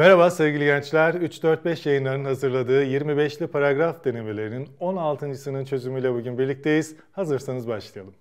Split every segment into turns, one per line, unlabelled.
Merhaba sevgili gençler. 3-4-5 yayınlarının hazırladığı 25'li paragraf denemelerinin 16.sının çözümüyle bugün birlikteyiz. Hazırsanız başlayalım.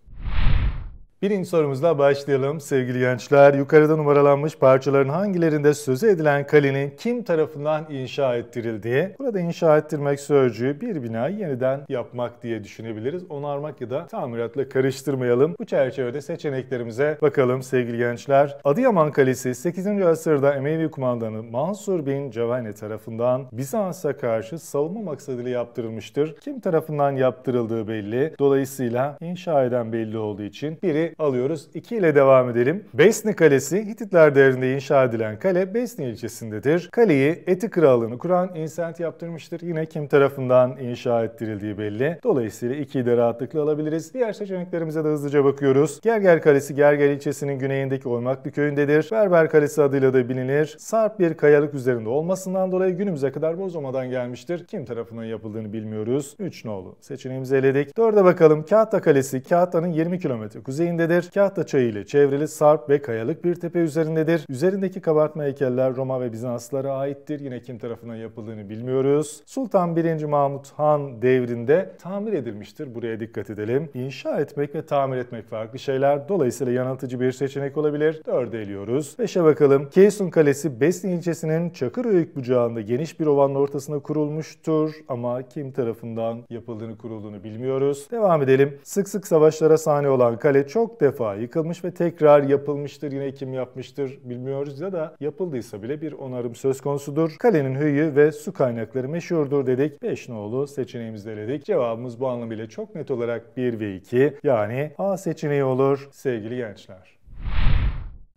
Birinci sorumuzla başlayalım sevgili gençler. Yukarıda numaralanmış parçaların hangilerinde sözü edilen kalenin kim tarafından inşa ettirildiği. Burada inşa ettirmek sözcüğü bir binayı yeniden yapmak diye düşünebiliriz. Onarmak ya da tamiratla karıştırmayalım. Bu çerçevede seçeneklerimize bakalım sevgili gençler. Adıyaman Kalesi 8. asırda Emevi kumandanı Mansur bin Cevane tarafından Bizans'a karşı savunma maksadıyla yaptırılmıştır. Kim tarafından yaptırıldığı belli. Dolayısıyla inşa eden belli olduğu için biri alıyoruz. 2 ile devam edelim. Besni Kalesi Hititler devrinde inşa edilen kale Besni ilçesindedir. Kaleyi Eti Krallığı'nı kuran Insent yaptırmıştır. Yine kim tarafından inşa ettirildiği belli. Dolayısıyla 2'yi de rahatlıkla alabiliriz. Diğer seçeneklerimize de hızlıca bakıyoruz. Gerger Kalesi Gerger ilçesinin güneyindeki Oymaklı köyündedir. Berber Kalesi adıyla da bilinir. Sarp bir kayalık üzerinde olmasından dolayı günümüze kadar bozulmadan gelmiştir. Kim tarafından yapıldığını bilmiyoruz. 3 nolu seçeneğimizi eledik. 4'e bakalım. Kahta Kalesi Kahta'nın 20 km kuzeyinde şeklindedir. Kahta çayı ile çevrili sarp ve kayalık bir tepe üzerindedir. Üzerindeki kabartma heykeller Roma ve Bizanslara aittir. Yine kim tarafından yapıldığını bilmiyoruz. Sultan 1. Mahmut Han devrinde tamir edilmiştir. Buraya dikkat edelim. İnşa etmek ve tamir etmek farklı şeyler. Dolayısıyla yanıltıcı bir seçenek olabilir. 4'e eliyoruz. 5'e bakalım. Keysun Kalesi Besni ilçesinin Çakıröyük bucağında geniş bir ovanın ortasına kurulmuştur. Ama kim tarafından yapıldığını kurulduğunu bilmiyoruz. Devam edelim. Sık sık savaşlara sahne olan kale çok çok defa yıkılmış ve tekrar yapılmıştır. Yine kim yapmıştır bilmiyoruz ya da yapıldıysa bile bir onarım söz konusudur. Kalenin höyü ve su kaynakları meşhurdur dedik. Beşnoğlu nolu seçeneğimizde Cevabımız bu anlamıyla çok net olarak 1 ve 2 yani A seçeneği olur sevgili gençler.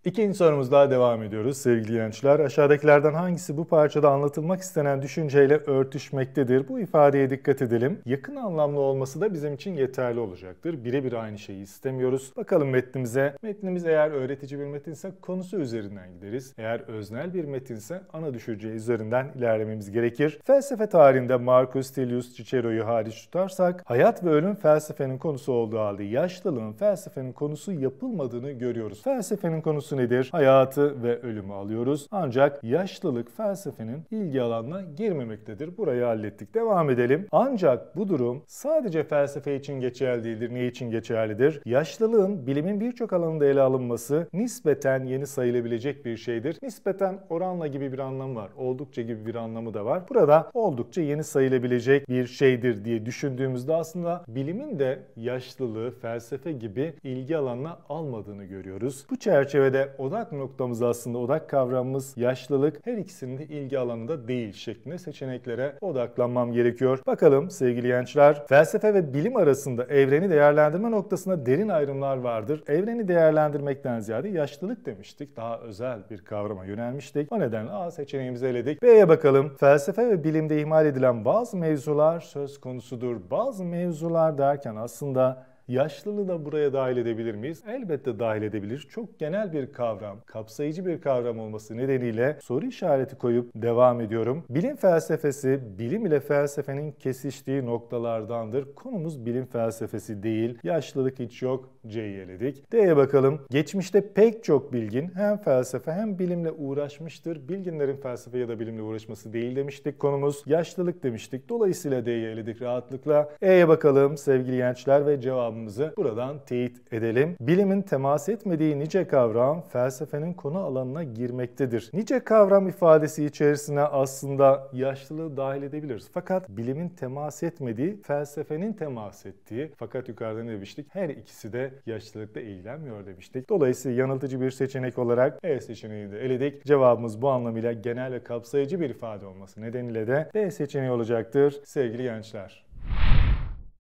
İkinci sorumuzla devam ediyoruz sevgili gençler. Aşağıdakilerden hangisi bu parçada anlatılmak istenen düşünceyle örtüşmektedir? Bu ifadeye dikkat edelim. Yakın anlamlı olması da bizim için yeterli olacaktır. Birebir aynı şeyi istemiyoruz. Bakalım metnimize. Metnimiz eğer öğretici bir metinse konusu üzerinden gideriz. Eğer öznel bir metinse ana düşünce üzerinden ilerlememiz gerekir. Felsefe tarihinde Marcus Tullius Cicero'yu hariç tutarsak hayat ve ölüm felsefenin konusu olduğu halde yaşlılığın felsefenin konusu yapılmadığını görüyoruz. Felsefenin konusu tutkusu nedir? Hayatı ve ölümü alıyoruz. Ancak yaşlılık felsefenin ilgi alanına girmemektedir. Burayı hallettik. Devam edelim. Ancak bu durum sadece felsefe için geçerli değildir. Ne için geçerlidir? Yaşlılığın bilimin birçok alanında ele alınması nispeten yeni sayılabilecek bir şeydir. Nispeten oranla gibi bir anlamı var. Oldukça gibi bir anlamı da var. Burada oldukça yeni sayılabilecek bir şeydir diye düşündüğümüzde aslında bilimin de yaşlılığı felsefe gibi ilgi alanına almadığını görüyoruz. Bu çerçevede odak noktamız aslında odak kavramımız yaşlılık her ikisinin de ilgi alanında değil şeklinde seçeneklere odaklanmam gerekiyor. Bakalım sevgili gençler felsefe ve bilim arasında evreni değerlendirme noktasında derin ayrımlar vardır. Evreni değerlendirmekten ziyade yaşlılık demiştik. Daha özel bir kavrama yönelmiştik. O nedenle A seçeneğimizi eledik. B'ye bakalım. Felsefe ve bilimde ihmal edilen bazı mevzular söz konusudur. Bazı mevzular derken aslında Yaşlılığı da buraya dahil edebilir miyiz? Elbette dahil edebilir. Çok genel bir kavram, kapsayıcı bir kavram olması nedeniyle soru işareti koyup devam ediyorum. Bilim felsefesi, bilim ile felsefenin kesiştiği noktalardandır. Konumuz bilim felsefesi değil. Yaşlılık hiç yok. C'yi eledik. D'ye bakalım. Geçmişte pek çok bilgin hem felsefe hem bilimle uğraşmıştır. Bilginlerin felsefe ya da bilimle uğraşması değil demiştik. Konumuz yaşlılık demiştik. Dolayısıyla D'yi eledik rahatlıkla. E'ye bakalım sevgili gençler ve cevap cevabımızı buradan teyit edelim. Bilimin temas etmediği nice kavram felsefenin konu alanına girmektedir. Nice kavram ifadesi içerisine aslında yaşlılığı dahil edebiliriz. Fakat bilimin temas etmediği, felsefenin temas ettiği fakat yukarıda ne demiştik? Her ikisi de yaşlılıkta eğilenmiyor demiştik. Dolayısıyla yanıltıcı bir seçenek olarak E seçeneğini de eledik. Cevabımız bu anlamıyla genel ve kapsayıcı bir ifade olması nedeniyle de D seçeneği olacaktır sevgili gençler.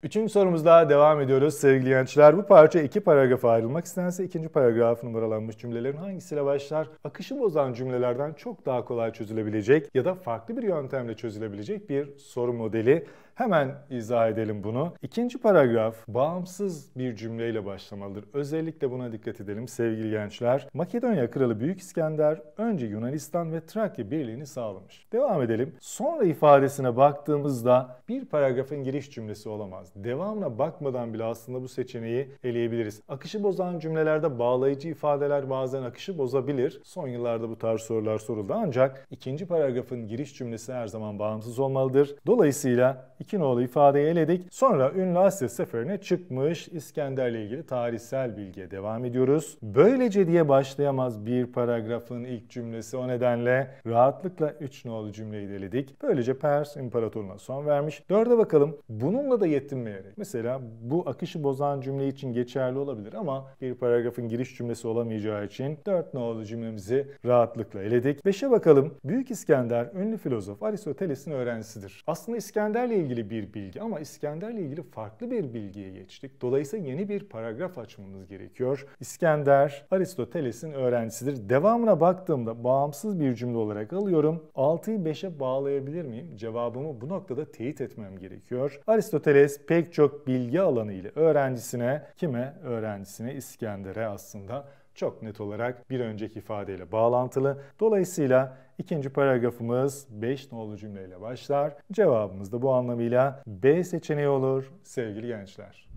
Üçüncü sorumuzla devam ediyoruz sevgili gençler. Bu parça iki paragrafa ayrılmak istense ikinci paragraf numaralanmış cümlelerin hangisiyle başlar? Akışı bozan cümlelerden çok daha kolay çözülebilecek ya da farklı bir yöntemle çözülebilecek bir soru modeli. Hemen izah edelim bunu. İkinci paragraf bağımsız bir cümleyle başlamalıdır. Özellikle buna dikkat edelim sevgili gençler. Makedonya Kralı Büyük İskender önce Yunanistan ve Trakya birliğini sağlamış. Devam edelim. Sonra ifadesine baktığımızda bir paragrafın giriş cümlesi olamaz. Devamına bakmadan bile aslında bu seçeneği eleyebiliriz. Akışı bozan cümlelerde bağlayıcı ifadeler bazen akışı bozabilir. Son yıllarda bu tarz sorular soruldu ancak ikinci paragrafın giriş cümlesi her zaman bağımsız olmalıdır. Dolayısıyla 2 nolu ifadeyi eledik. Sonra ünlü Asya seferine çıkmış İskender'le ilgili tarihsel bilgiye devam ediyoruz. Böylece diye başlayamaz bir paragrafın ilk cümlesi o nedenle rahatlıkla 3 nolu cümleyi de Böylece Pers imparatoruna son vermiş. 4'e bakalım. Bununla da yetinmeyerek. Mesela bu akışı bozan cümle için geçerli olabilir ama bir paragrafın giriş cümlesi olamayacağı için 4 nolu cümlemizi rahatlıkla eledik. 5'e bakalım. Büyük İskender ünlü filozof Aristoteles'in öğrencisidir. Aslında İskender'le ilgili ilgili bir bilgi ama İskender'le ilgili farklı bir bilgiye geçtik. Dolayısıyla yeni bir paragraf açmamız gerekiyor. İskender Aristoteles'in öğrencisidir. Devamına baktığımda bağımsız bir cümle olarak alıyorum. 6'yı 5'e bağlayabilir miyim? Cevabımı bu noktada teyit etmem gerekiyor. Aristoteles pek çok bilgi alanı ile öğrencisine, kime? Öğrencisine İskender'e aslında çok net olarak bir önceki ifadeyle bağlantılı. Dolayısıyla ikinci paragrafımız 5 nolu cümleyle başlar. Cevabımız da bu anlamıyla B seçeneği olur sevgili gençler.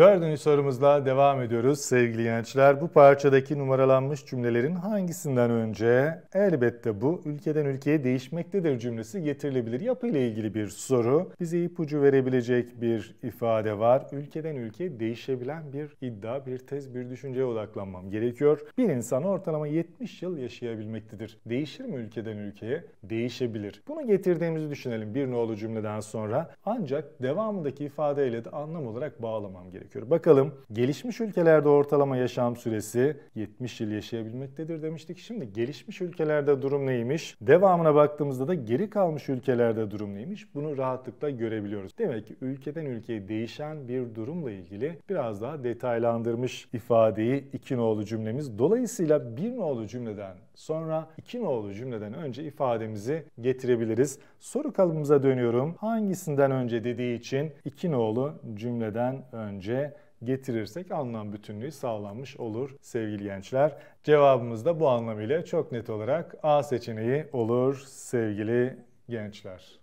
Dördüncü sorumuzla devam ediyoruz sevgili gençler. Bu parçadaki numaralanmış cümlelerin hangisinden önce elbette bu ülkeden ülkeye değişmektedir cümlesi getirilebilir. Yapı ile ilgili bir soru. Bize ipucu verebilecek bir ifade var. Ülkeden ülkeye değişebilen bir iddia, bir tez, bir düşünceye odaklanmam gerekiyor. Bir insan ortalama 70 yıl yaşayabilmektedir. Değişir mi ülkeden ülkeye? Değişebilir. Bunu getirdiğimizi düşünelim bir nolu cümleden sonra. Ancak devamındaki ifadeyle de anlam olarak bağlamam gerekiyor gerekiyor. Bakalım gelişmiş ülkelerde ortalama yaşam süresi 70 yıl yaşayabilmektedir demiştik. Şimdi gelişmiş ülkelerde durum neymiş? Devamına baktığımızda da geri kalmış ülkelerde durum neymiş? Bunu rahatlıkla görebiliyoruz. Demek ki ülkeden ülkeye değişen bir durumla ilgili biraz daha detaylandırmış ifadeyi iki nolu cümlemiz. Dolayısıyla bir nolu cümleden sonra iki nolu cümleden önce ifademizi getirebiliriz. Soru kalıbımıza dönüyorum. Hangisinden önce dediği için iki nolu cümleden önce getirirsek anlam bütünlüğü sağlanmış olur sevgili gençler. Cevabımız da bu anlamıyla çok net olarak A seçeneği olur sevgili gençler.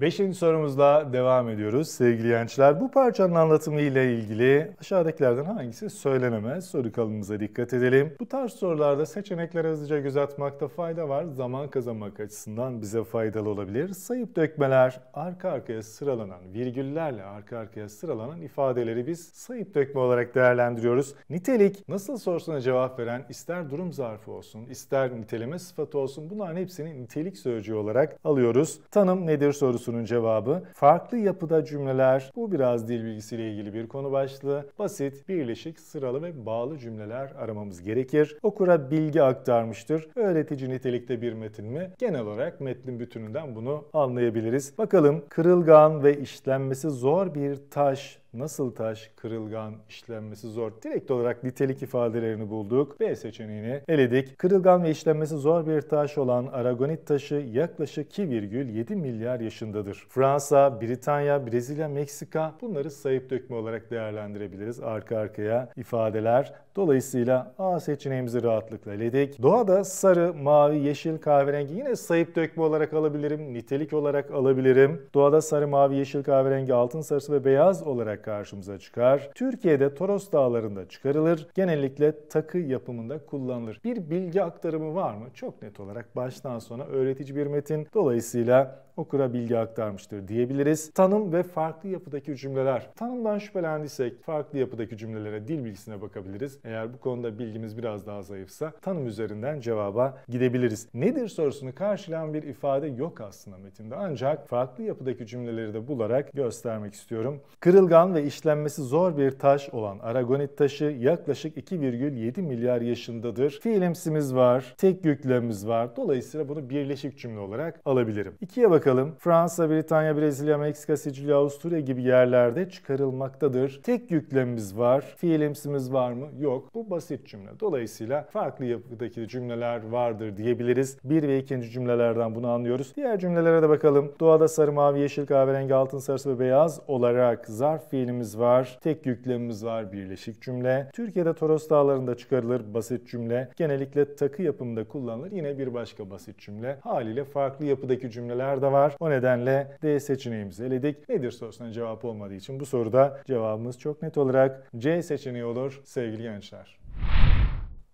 Beşinci sorumuzla devam ediyoruz sevgili gençler. Bu parçanın anlatımı ile ilgili aşağıdakilerden hangisi söylenemez? Soru kalımıza dikkat edelim. Bu tarz sorularda seçeneklere hızlıca göz atmakta fayda var. Zaman kazanmak açısından bize faydalı olabilir. Sayıp dökmeler, arka arkaya sıralanan virgüllerle arka arkaya sıralanan ifadeleri biz sayıp dökme olarak değerlendiriyoruz. Nitelik nasıl sorusuna cevap veren ister durum zarfı olsun, ister niteleme sıfatı olsun bunların hepsini nitelik sözcüğü olarak alıyoruz. Tanım nedir sorusu sorusunun cevabı farklı yapıda cümleler. Bu biraz dil bilgisiyle ilgili bir konu başlığı. Basit, birleşik, sıralı ve bağlı cümleler aramamız gerekir. Okura bilgi aktarmıştır. Öğretici nitelikte bir metin mi? Genel olarak metnin bütününden bunu anlayabiliriz. Bakalım kırılgan ve işlenmesi zor bir taş nasıl taş, kırılgan, işlenmesi zor. Direkt olarak nitelik ifadelerini bulduk. B seçeneğini eledik. Kırılgan ve işlenmesi zor bir taş olan aragonit taşı yaklaşık 2,7 milyar yaşındadır. Fransa, Britanya, Brezilya, Meksika bunları sayıp dökme olarak değerlendirebiliriz. Arka arkaya ifadeler Dolayısıyla A seçeneğimizi rahatlıkla eledik. Doğada sarı, mavi, yeşil, kahverengi yine sayıp dökme olarak alabilirim, nitelik olarak alabilirim. Doğada sarı, mavi, yeşil, kahverengi, altın sarısı ve beyaz olarak karşımıza çıkar. Türkiye'de Toros Dağları'nda çıkarılır. Genellikle takı yapımında kullanılır. Bir bilgi aktarımı var mı? Çok net olarak baştan sona öğretici bir metin. Dolayısıyla okura bilgi aktarmıştır diyebiliriz. Tanım ve farklı yapıdaki cümleler. Tanımdan şüphelendiysek farklı yapıdaki cümlelere dil bilgisine bakabiliriz. Eğer bu konuda bilgimiz biraz daha zayıfsa tanım üzerinden cevaba gidebiliriz. Nedir sorusunu karşılayan bir ifade yok aslında metinde ancak farklı yapıdaki cümleleri de bularak göstermek istiyorum. Kırılgan ve işlenmesi zor bir taş olan aragonit taşı yaklaşık 2,7 milyar yaşındadır. Fiilimsimiz var, tek yüklemimiz var. Dolayısıyla bunu birleşik cümle olarak alabilirim. İkiye bakalım bakalım. Fransa, Britanya, Brezilya, Meksika, Sicilya, Avusturya gibi yerlerde çıkarılmaktadır. Tek yüklemimiz var. Fiilimsimiz var mı? Yok. Bu basit cümle. Dolayısıyla farklı yapıdaki cümleler vardır diyebiliriz. Bir ve ikinci cümlelerden bunu anlıyoruz. Diğer cümlelere de bakalım. Doğada sarı, mavi, yeşil, kahverengi, altın, sarısı ve beyaz olarak zarf fiilimiz var. Tek yüklemimiz var. Birleşik cümle. Türkiye'de Toros Dağları'nda çıkarılır. Basit cümle. Genellikle takı yapımında kullanılır. Yine bir başka basit cümle. Haliyle farklı yapıdaki cümleler de var. O nedenle D seçeneğimizi eledik. Nedir sorusuna cevap olmadığı için bu soruda cevabımız çok net olarak C seçeneği olur sevgili gençler.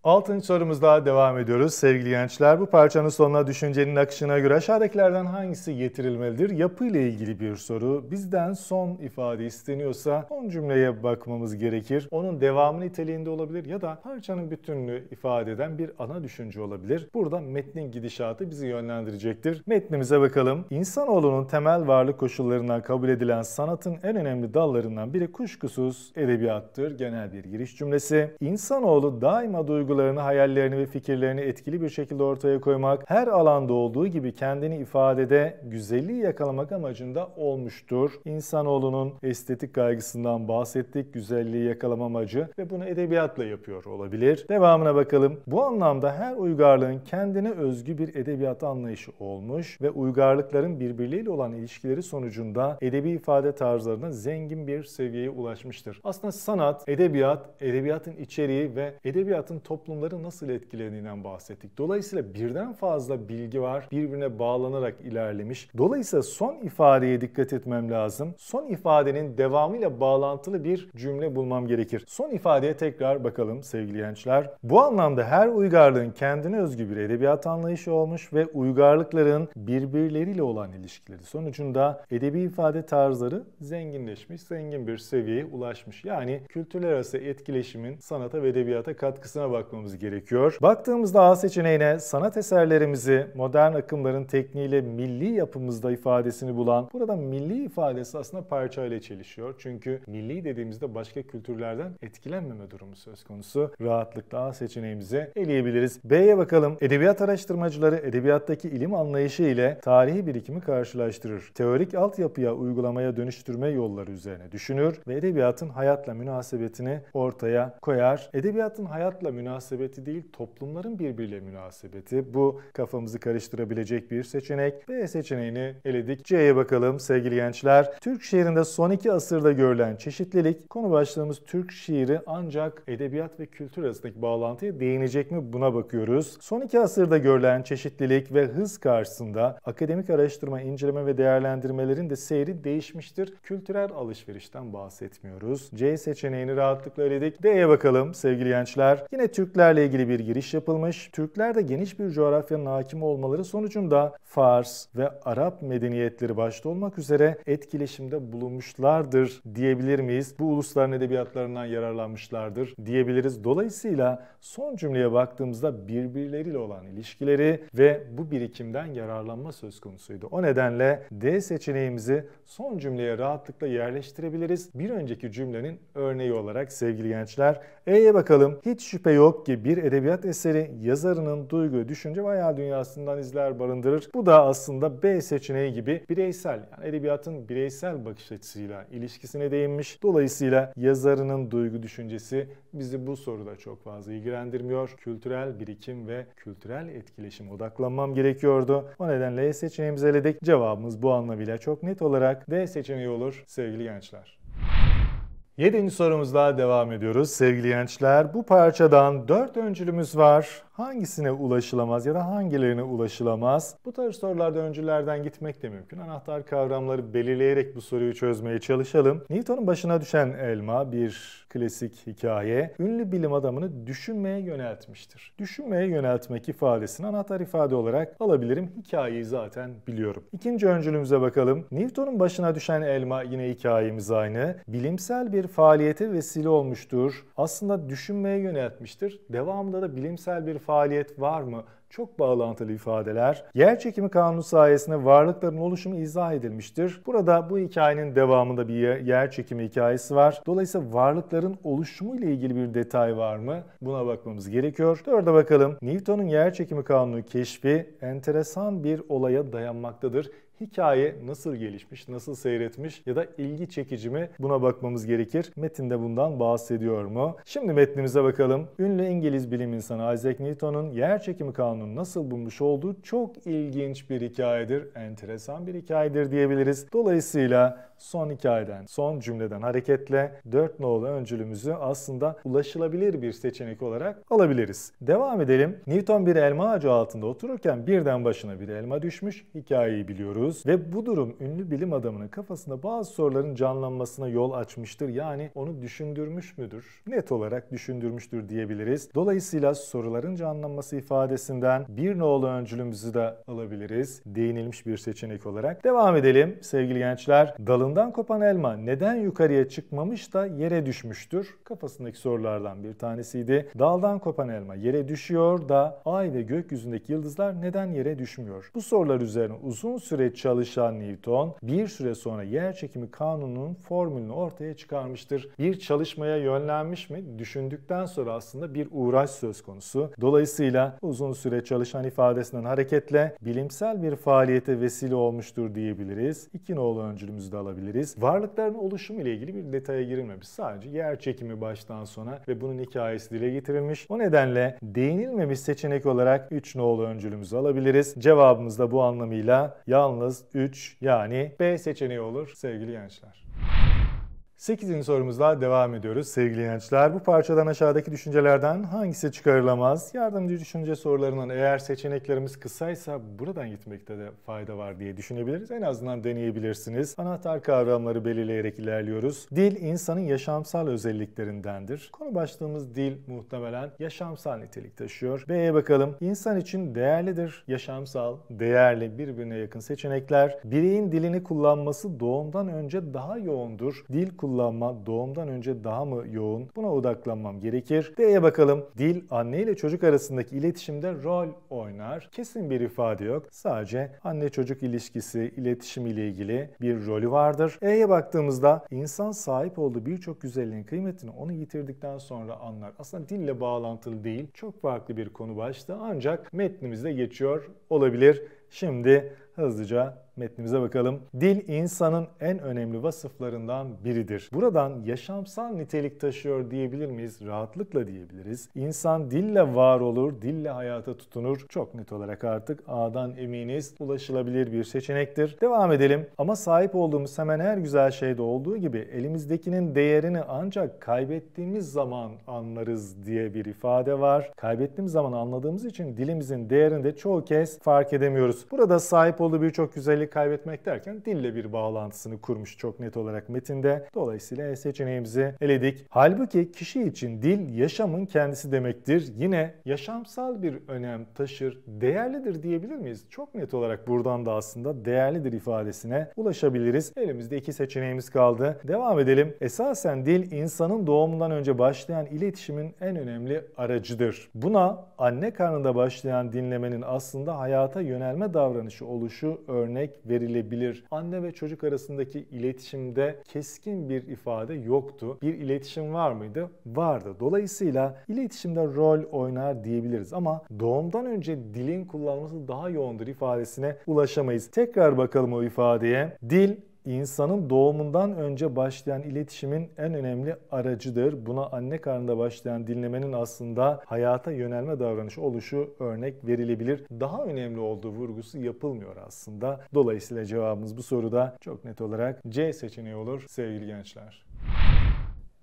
Altın sorumuzla devam ediyoruz sevgili gençler. Bu parçanın sonuna düşüncenin akışına göre aşağıdakilerden hangisi getirilmelidir? Yapı ile ilgili bir soru. Bizden son ifade isteniyorsa son cümleye bakmamız gerekir. Onun devamı niteliğinde olabilir ya da parçanın bütününü ifade eden bir ana düşünce olabilir. Burada metnin gidişatı bizi yönlendirecektir. Metnimize bakalım. İnsanoğlunun temel varlık koşullarından kabul edilen sanatın en önemli dallarından biri kuşkusuz edebiyattır. Genel bir giriş cümlesi. İnsanoğlu daima duygulanmıştır duygularını, hayallerini ve fikirlerini etkili bir şekilde ortaya koymak, her alanda olduğu gibi kendini ifadede güzelliği yakalamak amacında olmuştur. İnsanoğlunun estetik kaygısından bahsettik, güzelliği yakalama amacı ve bunu edebiyatla yapıyor olabilir. Devamına bakalım. Bu anlamda her uygarlığın kendine özgü bir edebiyat anlayışı olmuş ve uygarlıkların birbirleriyle olan ilişkileri sonucunda edebi ifade tarzlarına zengin bir seviyeye ulaşmıştır. Aslında sanat, edebiyat, edebiyatın içeriği ve edebiyatın top toplumları nasıl etkilediğinden bahsettik. Dolayısıyla birden fazla bilgi var. Birbirine bağlanarak ilerlemiş. Dolayısıyla son ifadeye dikkat etmem lazım. Son ifadenin devamıyla bağlantılı bir cümle bulmam gerekir. Son ifadeye tekrar bakalım sevgili gençler. Bu anlamda her uygarlığın kendine özgü bir edebiyat anlayışı olmuş ve uygarlıkların birbirleriyle olan ilişkileri sonucunda edebi ifade tarzları zenginleşmiş, zengin bir seviyeye ulaşmış. Yani kültürler arası etkileşimin sanata ve edebiyata katkısına bakmamız bakmamız gerekiyor. Baktığımızda A seçeneğine sanat eserlerimizi modern akımların tekniğiyle milli yapımızda ifadesini bulan, burada milli ifadesi aslında parça ile çelişiyor. Çünkü milli dediğimizde başka kültürlerden etkilenmeme durumu söz konusu. Rahatlıkla A seçeneğimizi eleyebiliriz. B'ye bakalım. Edebiyat araştırmacıları edebiyattaki ilim anlayışı ile tarihi birikimi karşılaştırır. Teorik altyapıya uygulamaya dönüştürme yolları üzerine düşünür ve edebiyatın hayatla münasebetini ortaya koyar. Edebiyatın hayatla münasebetini münasebeti değil toplumların birbiriyle münasebeti. Bu kafamızı karıştırabilecek bir seçenek. B seçeneğini eledik. C'ye bakalım sevgili gençler. Türk şiirinde son iki asırda görülen çeşitlilik konu başlığımız Türk şiiri ancak edebiyat ve kültür arasındaki bağlantıya değinecek mi buna bakıyoruz. Son iki asırda görülen çeşitlilik ve hız karşısında akademik araştırma, inceleme ve değerlendirmelerin de seyri değişmiştir. Kültürel alışverişten bahsetmiyoruz. C seçeneğini rahatlıkla eledik. D'ye bakalım sevgili gençler. Yine Türk Türklerle ilgili bir giriş yapılmış. Türkler de geniş bir coğrafyanın hakim olmaları sonucunda Fars ve Arap medeniyetleri başta olmak üzere etkileşimde bulunmuşlardır diyebilir miyiz? Bu ulusların edebiyatlarından yararlanmışlardır diyebiliriz. Dolayısıyla son cümleye baktığımızda birbirleriyle olan ilişkileri ve bu birikimden yararlanma söz konusuydu. O nedenle D seçeneğimizi son cümleye rahatlıkla yerleştirebiliriz. Bir önceki cümlenin örneği olarak sevgili gençler. E'ye bakalım. Hiç şüphe yok yok ki bir edebiyat eseri yazarının duygu, düşünce ve hayal dünyasından izler barındırır. Bu da aslında B seçeneği gibi bireysel yani edebiyatın bireysel bakış açısıyla ilişkisine değinmiş. Dolayısıyla yazarının duygu düşüncesi bizi bu soruda çok fazla ilgilendirmiyor. Kültürel birikim ve kültürel etkileşim odaklanmam gerekiyordu. O nedenle E seçeneğimizi eledik. Cevabımız bu anlamıyla çok net olarak D seçeneği olur sevgili gençler. Yedinci sorumuzla devam ediyoruz sevgili gençler. Bu parçadan dört öncülümüz var hangisine ulaşılamaz ya da hangilerine ulaşılamaz? Bu tarz sorularda öncülerden gitmek de mümkün. Anahtar kavramları belirleyerek bu soruyu çözmeye çalışalım. Newton'un başına düşen elma bir klasik hikaye. Ünlü bilim adamını düşünmeye yöneltmiştir. Düşünmeye yöneltmek ifadesini anahtar ifade olarak alabilirim. Hikayeyi zaten biliyorum. İkinci öncülümüze bakalım. Newton'un başına düşen elma yine hikayemiz aynı. Bilimsel bir faaliyete vesile olmuştur. Aslında düşünmeye yöneltmiştir. Devamında da bilimsel bir faaliyet var mı? Çok bağlantılı ifadeler. Yer çekimi kanunu sayesinde varlıkların oluşumu izah edilmiştir. Burada bu hikayenin devamında bir yer çekimi hikayesi var. Dolayısıyla varlıkların oluşumu ile ilgili bir detay var mı? Buna bakmamız gerekiyor. Dörde bakalım. Newton'un yer çekimi kanunu keşfi enteresan bir olaya dayanmaktadır hikaye nasıl gelişmiş, nasıl seyretmiş ya da ilgi çekici mi buna bakmamız gerekir. Metinde bundan bahsediyor mu? Şimdi metnimize bakalım. Ünlü İngiliz bilim insanı Isaac Newton'un yer çekimi kanunu nasıl bulmuş olduğu çok ilginç bir hikayedir, enteresan bir hikayedir diyebiliriz. Dolayısıyla son hikayeden, son cümleden hareketle 4 nolu öncülümüzü aslında ulaşılabilir bir seçenek olarak alabiliriz. Devam edelim. Newton bir elma ağacı altında otururken birden başına bir elma düşmüş. Hikayeyi biliyoruz ve bu durum ünlü bilim adamının kafasında bazı soruların canlanmasına yol açmıştır. Yani onu düşündürmüş müdür? Net olarak düşündürmüştür diyebiliriz. Dolayısıyla soruların canlanması ifadesinden bir nolu öncülümüzü de alabiliriz. Değinilmiş bir seçenek olarak. Devam edelim sevgili gençler. Dalın Dalından kopan elma neden yukarıya çıkmamış da yere düşmüştür? Kafasındaki sorulardan bir tanesiydi. Daldan kopan elma yere düşüyor da ay ve gökyüzündeki yıldızlar neden yere düşmüyor? Bu sorular üzerine uzun süre çalışan Newton bir süre sonra yer çekimi kanununun formülünü ortaya çıkarmıştır. Bir çalışmaya yönlenmiş mi? Düşündükten sonra aslında bir uğraş söz konusu. Dolayısıyla uzun süre çalışan ifadesinden hareketle bilimsel bir faaliyete vesile olmuştur diyebiliriz. İki nolu öncülümüzü de alabiliriz bulabiliriz. Varlıkların oluşumu ile ilgili bir detaya girilmemiş. Sadece yer çekimi baştan sona ve bunun hikayesi dile getirilmiş. O nedenle değinilmemiş seçenek olarak 3 nolu öncülümüzü alabiliriz. Cevabımız da bu anlamıyla yalnız 3 yani B seçeneği olur sevgili gençler. 8. sorumuzla devam ediyoruz sevgili gençler. Bu parçadan aşağıdaki düşüncelerden hangisi çıkarılamaz? Yardımcı düşünce sorularının eğer seçeneklerimiz kısaysa buradan gitmekte de fayda var diye düşünebiliriz. En azından deneyebilirsiniz. Anahtar kavramları belirleyerek ilerliyoruz. Dil insanın yaşamsal özelliklerindendir. Konu başlığımız dil muhtemelen yaşamsal nitelik taşıyor. B'ye bakalım. İnsan için değerlidir. Yaşamsal, değerli, birbirine yakın seçenekler. Bireyin dilini kullanması doğumdan önce daha yoğundur. Dil kullanması kullanma doğumdan önce daha mı yoğun? Buna odaklanmam gerekir. D'ye bakalım. Dil anne ile çocuk arasındaki iletişimde rol oynar. Kesin bir ifade yok. Sadece anne çocuk ilişkisi, iletişim ile ilgili bir rolü vardır. E'ye baktığımızda insan sahip olduğu birçok güzelliğin kıymetini onu yitirdikten sonra anlar. Aslında dille bağlantılı değil. Çok farklı bir konu başta ancak metnimizde geçiyor olabilir. Şimdi hızlıca metnimize bakalım. Dil insanın en önemli vasıflarından biridir. Buradan yaşamsal nitelik taşıyor diyebilir miyiz? Rahatlıkla diyebiliriz. İnsan dille var olur, dille hayata tutunur. Çok net olarak artık A'dan eminiz ulaşılabilir bir seçenektir. Devam edelim. Ama sahip olduğumuz hemen her güzel şeyde olduğu gibi elimizdekinin değerini ancak kaybettiğimiz zaman anlarız diye bir ifade var. Kaybettiğimiz zaman anladığımız için dilimizin değerini de çoğu kez fark edemiyoruz. Burada sahip futbolda birçok güzellik kaybetmek derken dille bir bağlantısını kurmuş çok net olarak metinde. Dolayısıyla e, seçeneğimizi eledik. Halbuki kişi için dil yaşamın kendisi demektir. Yine yaşamsal bir önem taşır, değerlidir diyebilir miyiz? Çok net olarak buradan da aslında değerlidir ifadesine ulaşabiliriz. Elimizde iki seçeneğimiz kaldı. Devam edelim. Esasen dil insanın doğumundan önce başlayan iletişimin en önemli aracıdır. Buna anne karnında başlayan dinlemenin aslında hayata yönelme davranışı oluş şu örnek verilebilir. Anne ve çocuk arasındaki iletişimde keskin bir ifade yoktu. Bir iletişim var mıydı? Vardı. Dolayısıyla iletişimde rol oynar diyebiliriz ama doğumdan önce dilin kullanılması daha yoğundur ifadesine ulaşamayız. Tekrar bakalım o ifadeye. Dil insanın doğumundan önce başlayan iletişimin en önemli aracıdır. Buna anne karnında başlayan dinlemenin aslında hayata yönelme davranışı oluşu örnek verilebilir. Daha önemli olduğu vurgusu yapılmıyor aslında. Dolayısıyla cevabımız bu soruda çok net olarak C seçeneği olur sevgili gençler.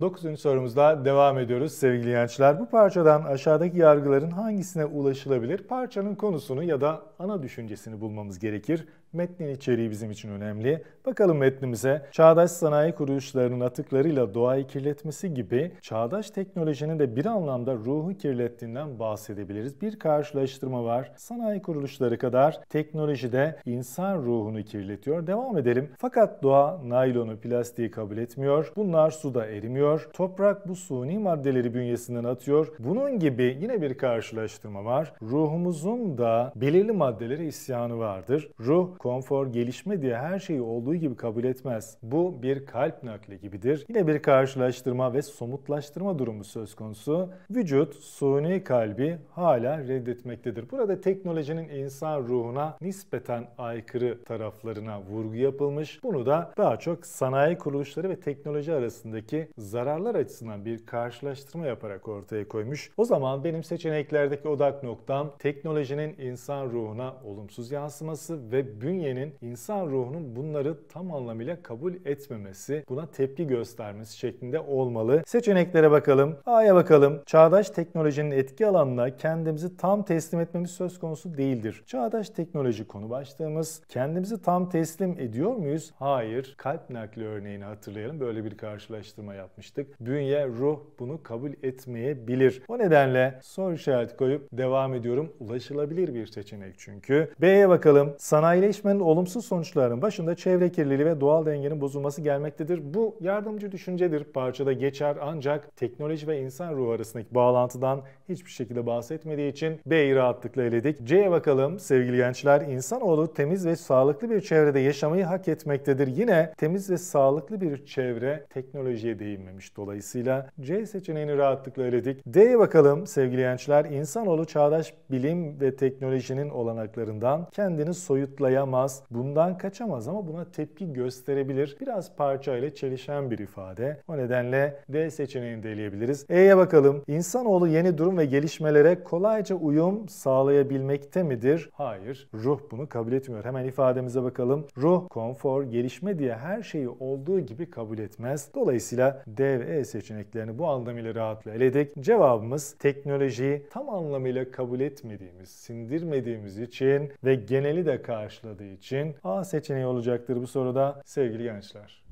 9. sorumuzda devam ediyoruz sevgili gençler. Bu parçadan aşağıdaki yargıların hangisine ulaşılabilir? Parçanın konusunu ya da ana düşüncesini bulmamız gerekir. Metnin içeriği bizim için önemli. Bakalım metnimize. Çağdaş sanayi kuruluşlarının atıklarıyla doğayı kirletmesi gibi çağdaş teknolojinin de bir anlamda ruhu kirlettiğinden bahsedebiliriz. Bir karşılaştırma var. Sanayi kuruluşları kadar teknoloji de insan ruhunu kirletiyor. Devam edelim. Fakat doğa naylonu, plastiği kabul etmiyor. Bunlar suda erimiyor. Toprak bu suni maddeleri bünyesinden atıyor. Bunun gibi yine bir karşılaştırma var. Ruhumuzun da belirli maddelere isyanı vardır. Ruh konfor, gelişme diye her şeyi olduğu gibi kabul etmez. Bu bir kalp nakli gibidir. Yine bir karşılaştırma ve somutlaştırma durumu söz konusu. Vücut suni kalbi hala reddetmektedir. Burada teknolojinin insan ruhuna nispeten aykırı taraflarına vurgu yapılmış. Bunu da daha çok sanayi kuruluşları ve teknoloji arasındaki zararlar açısından bir karşılaştırma yaparak ortaya koymuş. O zaman benim seçeneklerdeki odak noktam teknolojinin insan ruhuna olumsuz yansıması ve bün bünyenin insan ruhunun bunları tam anlamıyla kabul etmemesi, buna tepki göstermesi şeklinde olmalı. Seçeneklere bakalım. A'ya bakalım. Çağdaş teknolojinin etki alanına kendimizi tam teslim etmemiz söz konusu değildir. Çağdaş teknoloji konu başlığımız. Kendimizi tam teslim ediyor muyuz? Hayır. Kalp nakli örneğini hatırlayalım. Böyle bir karşılaştırma yapmıştık. Bünye, ruh bunu kabul etmeyebilir. O nedenle soru işareti koyup devam ediyorum. Ulaşılabilir bir seçenek çünkü. B'ye bakalım. Sanayileşme Haberleşmenin olumsuz sonuçlarının başında çevre kirliliği ve doğal dengenin bozulması gelmektedir. Bu yardımcı düşüncedir, parçada geçer ancak teknoloji ve insan ruhu arasındaki bağlantıdan hiçbir şekilde bahsetmediği için B'yi rahatlıkla eledik. C'ye bakalım sevgili gençler. İnsanoğlu temiz ve sağlıklı bir çevrede yaşamayı hak etmektedir. Yine temiz ve sağlıklı bir çevre teknolojiye değinmemiş. Dolayısıyla C seçeneğini rahatlıkla eledik. D'ye bakalım sevgili gençler. İnsanoğlu çağdaş bilim ve teknolojinin olanaklarından kendini soyutlayan kıyamaz, bundan kaçamaz ama buna tepki gösterebilir. Biraz parça ile çelişen bir ifade. O nedenle D seçeneğini de eleyebiliriz. E'ye bakalım. İnsanoğlu yeni durum ve gelişmelere kolayca uyum sağlayabilmekte midir? Hayır. Ruh bunu kabul etmiyor. Hemen ifademize bakalım. Ruh, konfor, gelişme diye her şeyi olduğu gibi kabul etmez. Dolayısıyla D ve E seçeneklerini bu anlamıyla rahatla eledik. Cevabımız teknolojiyi tam anlamıyla kabul etmediğimiz, sindirmediğimiz için ve geneli de karşıladığımız karşıladığı için A seçeneği olacaktır bu soruda sevgili gençler.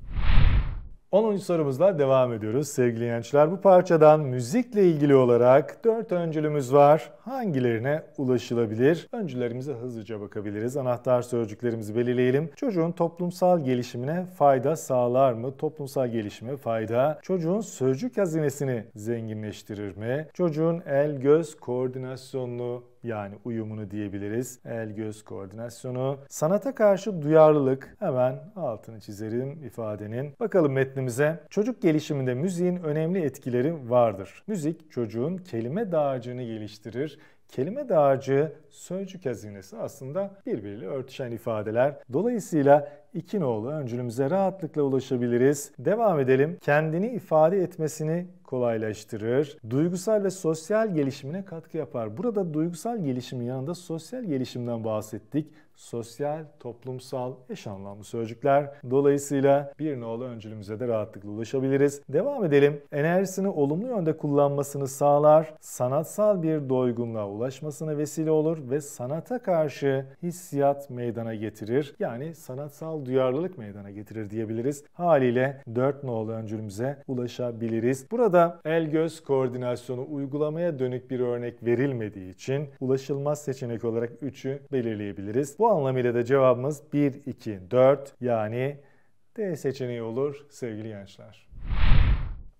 10. sorumuzla devam ediyoruz sevgili gençler. Bu parçadan müzikle ilgili olarak 4 öncülümüz var. Hangilerine ulaşılabilir? Öncülerimize hızlıca bakabiliriz. Anahtar sözcüklerimizi belirleyelim. Çocuğun toplumsal gelişimine fayda sağlar mı? Toplumsal gelişime fayda. Çocuğun sözcük hazinesini zenginleştirir mi? Çocuğun el göz koordinasyonlu yani uyumunu diyebiliriz. El göz koordinasyonu. Sanata karşı duyarlılık hemen altını çizerim ifadenin. Bakalım metnimize. Çocuk gelişiminde müziğin önemli etkileri vardır. Müzik çocuğun kelime dağarcığını geliştirir. Kelime dağarcığı sözcük hazinesi aslında birbiriyle örtüşen ifadeler. Dolayısıyla İkinoğlu öncülümüze rahatlıkla ulaşabiliriz. Devam edelim. Kendini ifade etmesini kolaylaştırır. Duygusal ve sosyal gelişimine katkı yapar. Burada duygusal gelişimin yanında sosyal gelişimden bahsettik. Sosyal, toplumsal, eş anlamlı sözcükler. Dolayısıyla bir nolu öncülümüze de rahatlıkla ulaşabiliriz. Devam edelim. Enerjisini olumlu yönde kullanmasını sağlar. Sanatsal bir doygunluğa ulaşmasına vesile olur ve sanata karşı hissiyat meydana getirir. Yani sanatsal duyarlılık meydana getirir diyebiliriz. Haliyle 4 nolu öncülümüze ulaşabiliriz. Burada el göz koordinasyonu uygulamaya dönük bir örnek verilmediği için ulaşılmaz seçenek olarak 3'ü belirleyebiliriz. Bu anlamıyla da cevabımız 1, 2, 4 yani D seçeneği olur sevgili gençler.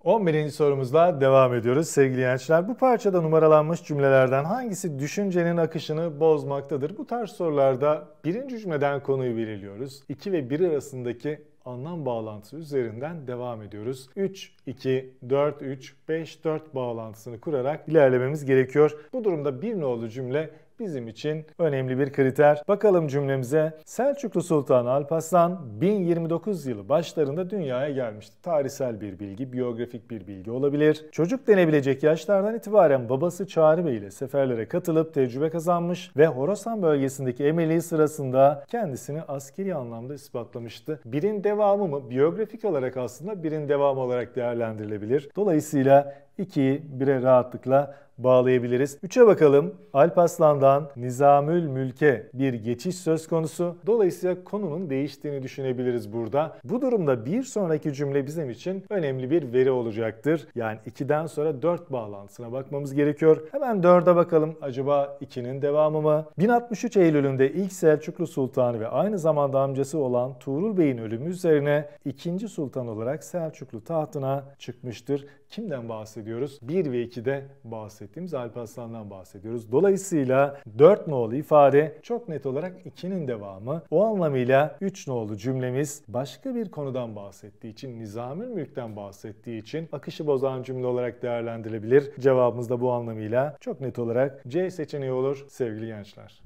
11. sorumuzla devam ediyoruz sevgili gençler. Bu parçada numaralanmış cümlelerden hangisi düşüncenin akışını bozmaktadır? Bu tarz sorularda birinci cümleden konuyu belirliyoruz. 2 ve 1 arasındaki anlam bağlantısı üzerinden devam ediyoruz. 3, 2, 4, 3, 5, 4 bağlantısını kurarak ilerlememiz gerekiyor. Bu durumda bir nolu cümle bizim için önemli bir kriter. Bakalım cümlemize. Selçuklu Sultan Alparslan 1029 yılı başlarında dünyaya gelmişti. Tarihsel bir bilgi, biyografik bir bilgi olabilir. Çocuk denebilecek yaşlardan itibaren babası Çağrı Bey ile seferlere katılıp tecrübe kazanmış ve Horasan bölgesindeki emelliği sırasında kendisini askeri anlamda ispatlamıştı. Birin devamı mı? Biyografik olarak aslında birin devamı olarak değerlendirilebilir. Dolayısıyla 2'yi 1'e rahatlıkla bağlayabiliriz. 3'e bakalım. Alparslan'dan Nizamül Mülke bir geçiş söz konusu. Dolayısıyla konunun değiştiğini düşünebiliriz burada. Bu durumda bir sonraki cümle bizim için önemli bir veri olacaktır. Yani 2'den sonra 4 bağlantısına bakmamız gerekiyor. Hemen 4'e bakalım. Acaba 2'nin devamı mı? 1063 Eylül'ünde ilk Selçuklu Sultanı ve aynı zamanda amcası olan Tuğrul Bey'in ölümü üzerine ikinci Sultan olarak Selçuklu tahtına çıkmıştır. Kimden bahsediyoruz? 1 ve 2'de bahsettiğimiz Alparslan'dan bahsediyoruz. Dolayısıyla 4 nolu ifade çok net olarak 2'nin devamı. O anlamıyla 3 nolu cümlemiz başka bir konudan bahsettiği için, nizamül mülkten bahsettiği için akışı bozan cümle olarak değerlendirilebilir. Cevabımız da bu anlamıyla çok net olarak C seçeneği olur sevgili gençler.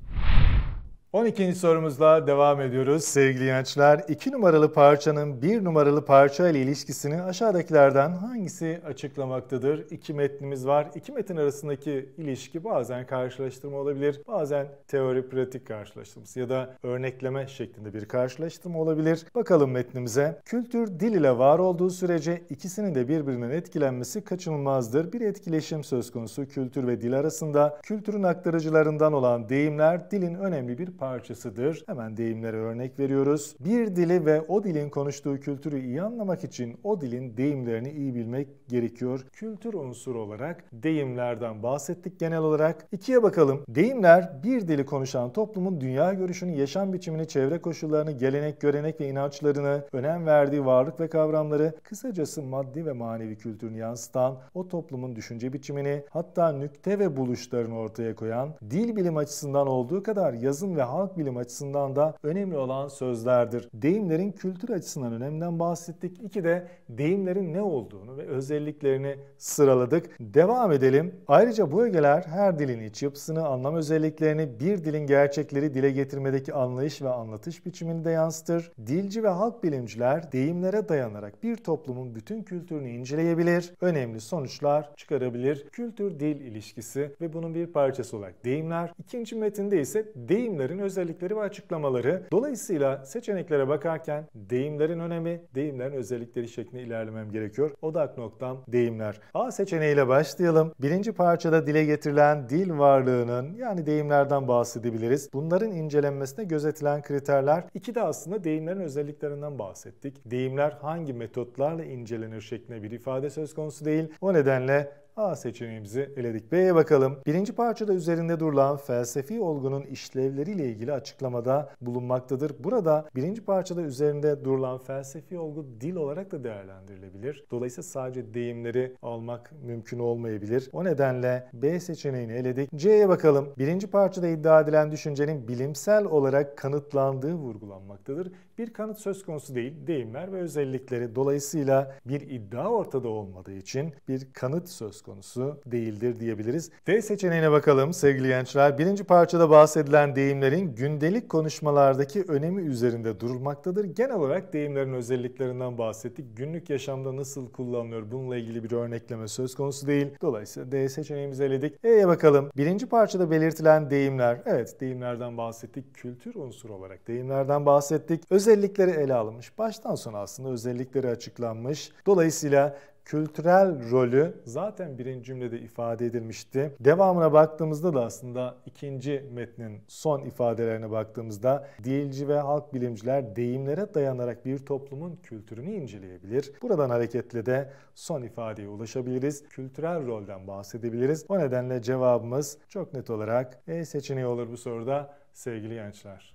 12. sorumuzla devam ediyoruz sevgili gençler. 2 numaralı parçanın 1 numaralı parça ile ilişkisini aşağıdakilerden hangisi açıklamaktadır? 2 metnimiz var. 2 metin arasındaki ilişki bazen karşılaştırma olabilir. Bazen teori pratik karşılaştırması ya da örnekleme şeklinde bir karşılaştırma olabilir. Bakalım metnimize. Kültür dil ile var olduğu sürece ikisinin de birbirinden etkilenmesi kaçınılmazdır. Bir etkileşim söz konusu kültür ve dil arasında. Kültürün aktarıcılarından olan deyimler dilin önemli bir parçası parçasıdır. Hemen deyimlere örnek veriyoruz. Bir dili ve o dilin konuştuğu kültürü iyi anlamak için o dilin deyimlerini iyi bilmek gerekiyor. Kültür unsuru olarak deyimlerden bahsettik genel olarak. İkiye bakalım. Deyimler bir dili konuşan toplumun dünya görüşünü, yaşam biçimini, çevre koşullarını, gelenek, görenek ve inançlarını, önem verdiği varlık ve kavramları, kısacası maddi ve manevi kültürünü yansıtan o toplumun düşünce biçimini, hatta nükte ve buluşlarını ortaya koyan, dil bilim açısından olduğu kadar yazım ve halk bilim açısından da önemli olan sözlerdir. Deyimlerin kültür açısından önemden bahsettik. İki de deyimlerin ne olduğunu ve özelliklerini sıraladık. Devam edelim. Ayrıca bu ögeler her dilin iç yapısını, anlam özelliklerini, bir dilin gerçekleri dile getirmedeki anlayış ve anlatış biçimini de yansıtır. Dilci ve halk bilimciler deyimlere dayanarak bir toplumun bütün kültürünü inceleyebilir, önemli sonuçlar çıkarabilir. Kültür-dil ilişkisi ve bunun bir parçası olarak deyimler. İkinci metinde ise deyimlerin sözcüklerin özellikleri ve açıklamaları. Dolayısıyla seçeneklere bakarken deyimlerin önemi, deyimlerin özellikleri şeklinde ilerlemem gerekiyor. Odak noktam deyimler. A seçeneğiyle başlayalım. Birinci parçada dile getirilen dil varlığının yani deyimlerden bahsedebiliriz. Bunların incelenmesine gözetilen kriterler. İki de aslında deyimlerin özelliklerinden bahsettik. Deyimler hangi metotlarla incelenir şeklinde bir ifade söz konusu değil. O nedenle A seçeneğimizi eledik. B'ye bakalım. Birinci parçada üzerinde durulan felsefi olgunun işlevleriyle ilgili açıklamada bulunmaktadır. Burada birinci parçada üzerinde durulan felsefi olgu dil olarak da değerlendirilebilir. Dolayısıyla sadece deyimleri almak mümkün olmayabilir. O nedenle B seçeneğini eledik. C'ye bakalım. Birinci parçada iddia edilen düşüncenin bilimsel olarak kanıtlandığı vurgulanmaktadır bir kanıt söz konusu değil. Deyimler ve özellikleri dolayısıyla bir iddia ortada olmadığı için bir kanıt söz konusu değildir diyebiliriz. D seçeneğine bakalım sevgili gençler. Birinci parçada bahsedilen deyimlerin gündelik konuşmalardaki önemi üzerinde durulmaktadır. Genel olarak deyimlerin özelliklerinden bahsettik. Günlük yaşamda nasıl kullanılıyor bununla ilgili bir örnekleme söz konusu değil. Dolayısıyla D seçeneğimizi eledik. E'ye bakalım. Birinci parçada belirtilen deyimler. Evet deyimlerden bahsettik. Kültür unsuru olarak deyimlerden bahsettik. Özel özellikleri ele alınmış. Baştan sona aslında özellikleri açıklanmış. Dolayısıyla kültürel rolü zaten birinci cümlede ifade edilmişti. Devamına baktığımızda da aslında ikinci metnin son ifadelerine baktığımızda dilci ve halk bilimciler deyimlere dayanarak bir toplumun kültürünü inceleyebilir. Buradan hareketle de son ifadeye ulaşabiliriz. Kültürel rolden bahsedebiliriz. O nedenle cevabımız çok net olarak E seçeneği olur bu soruda sevgili gençler.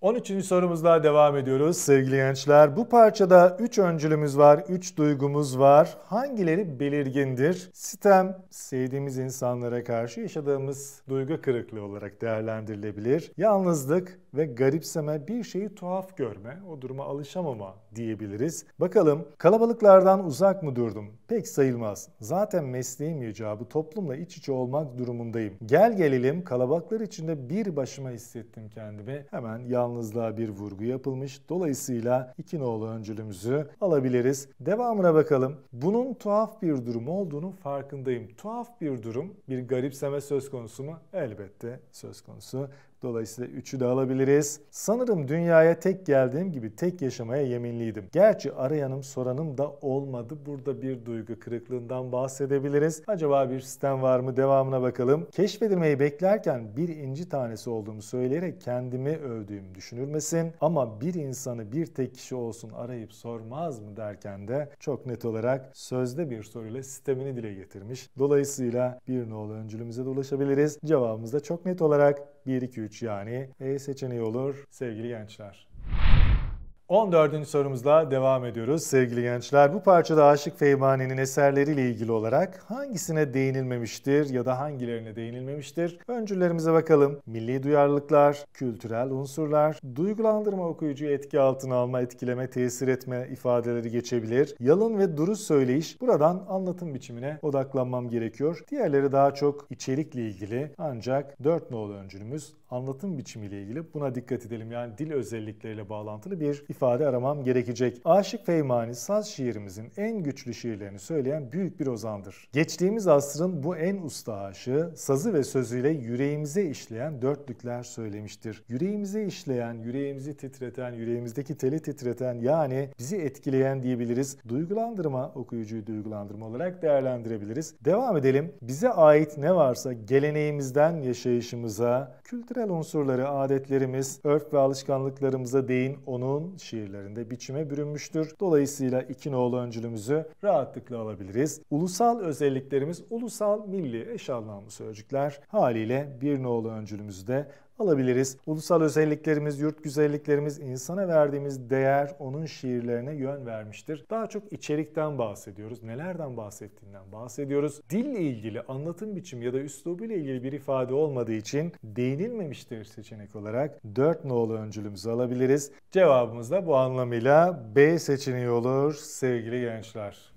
13. sorumuzla devam ediyoruz sevgili gençler. Bu parçada 3 öncülümüz var, 3 duygumuz var. Hangileri belirgindir? Sitem, sevdiğimiz insanlara karşı yaşadığımız duygu kırıklığı olarak değerlendirilebilir. Yalnızlık ve garipseme, bir şeyi tuhaf görme, o duruma alışamama diyebiliriz. Bakalım kalabalıklardan uzak mı durdum? Pek sayılmaz. Zaten mesleğim icabı toplumla iç içe olmak durumundayım. Gel gelelim kalabalıklar içinde bir başıma hissettim kendimi. Hemen yalnız yalnızlığa bir vurgu yapılmış. Dolayısıyla iki İkinoğlu öncülümüzü alabiliriz. Devamına bakalım. Bunun tuhaf bir durum olduğunu farkındayım. Tuhaf bir durum, bir garipseme söz konusu mu? Elbette söz konusu. Dolayısıyla üçü de alabiliriz. Sanırım dünyaya tek geldiğim gibi tek yaşamaya yeminliydim. Gerçi arayanım soranım da olmadı. Burada bir duygu kırıklığından bahsedebiliriz. Acaba bir sistem var mı? Devamına bakalım. Keşfedilmeyi beklerken bir inci tanesi olduğumu söyleyerek kendimi övdüğüm düşünülmesin. Ama bir insanı bir tek kişi olsun arayıp sormaz mı derken de çok net olarak sözde bir soruyla sistemini dile getirmiş. Dolayısıyla bir nolu öncülümüze de ulaşabiliriz. Cevabımız da çok net olarak 1, 2, 3 yani E seçeneği olur sevgili gençler. 14. sorumuzla devam ediyoruz sevgili gençler. Bu parçada Aşık Feybani'nin eserleriyle ilgili olarak hangisine değinilmemiştir ya da hangilerine değinilmemiştir? Öncülerimize bakalım. Milli duyarlılıklar, kültürel unsurlar, duygulandırma okuyucuyu etki altına alma, etkileme, tesir etme ifadeleri geçebilir. Yalın ve duru söyleyiş buradan anlatım biçimine odaklanmam gerekiyor. Diğerleri daha çok içerikle ilgili ancak 4 nolu öncülümüz anlatım biçimiyle ilgili buna dikkat edelim. Yani dil özellikleriyle bağlantılı bir ifade ifade aramam gerekecek. Aşık Feymani saz şiirimizin en güçlü şiirlerini söyleyen büyük bir ozandır. Geçtiğimiz asrın bu en usta aşığı sazı ve sözüyle yüreğimize işleyen dörtlükler söylemiştir. Yüreğimize işleyen, yüreğimizi titreten, yüreğimizdeki teli titreten yani bizi etkileyen diyebiliriz. Duygulandırma, okuyucuyu duygulandırma olarak değerlendirebiliriz. Devam edelim. Bize ait ne varsa geleneğimizden yaşayışımıza, kültürel unsurları, adetlerimiz, örf ve alışkanlıklarımıza değin onun şiirlerinde biçime bürünmüştür. Dolayısıyla iki nolu öncülümüzü rahatlıkla alabiliriz. Ulusal özelliklerimiz ulusal, milli, eş anlamlı sözcükler haliyle bir nolu öncülümüzü de alabiliriz. Ulusal özelliklerimiz, yurt güzelliklerimiz, insana verdiğimiz değer onun şiirlerine yön vermiştir. Daha çok içerikten bahsediyoruz. Nelerden bahsettiğinden bahsediyoruz. Dille ilgili, anlatım biçimi ya da üslubuyla ilgili bir ifade olmadığı için değinilmemiştir seçenek olarak. dört nolu öncülümüzü alabiliriz. Cevabımız da bu anlamıyla B seçeneği olur sevgili gençler.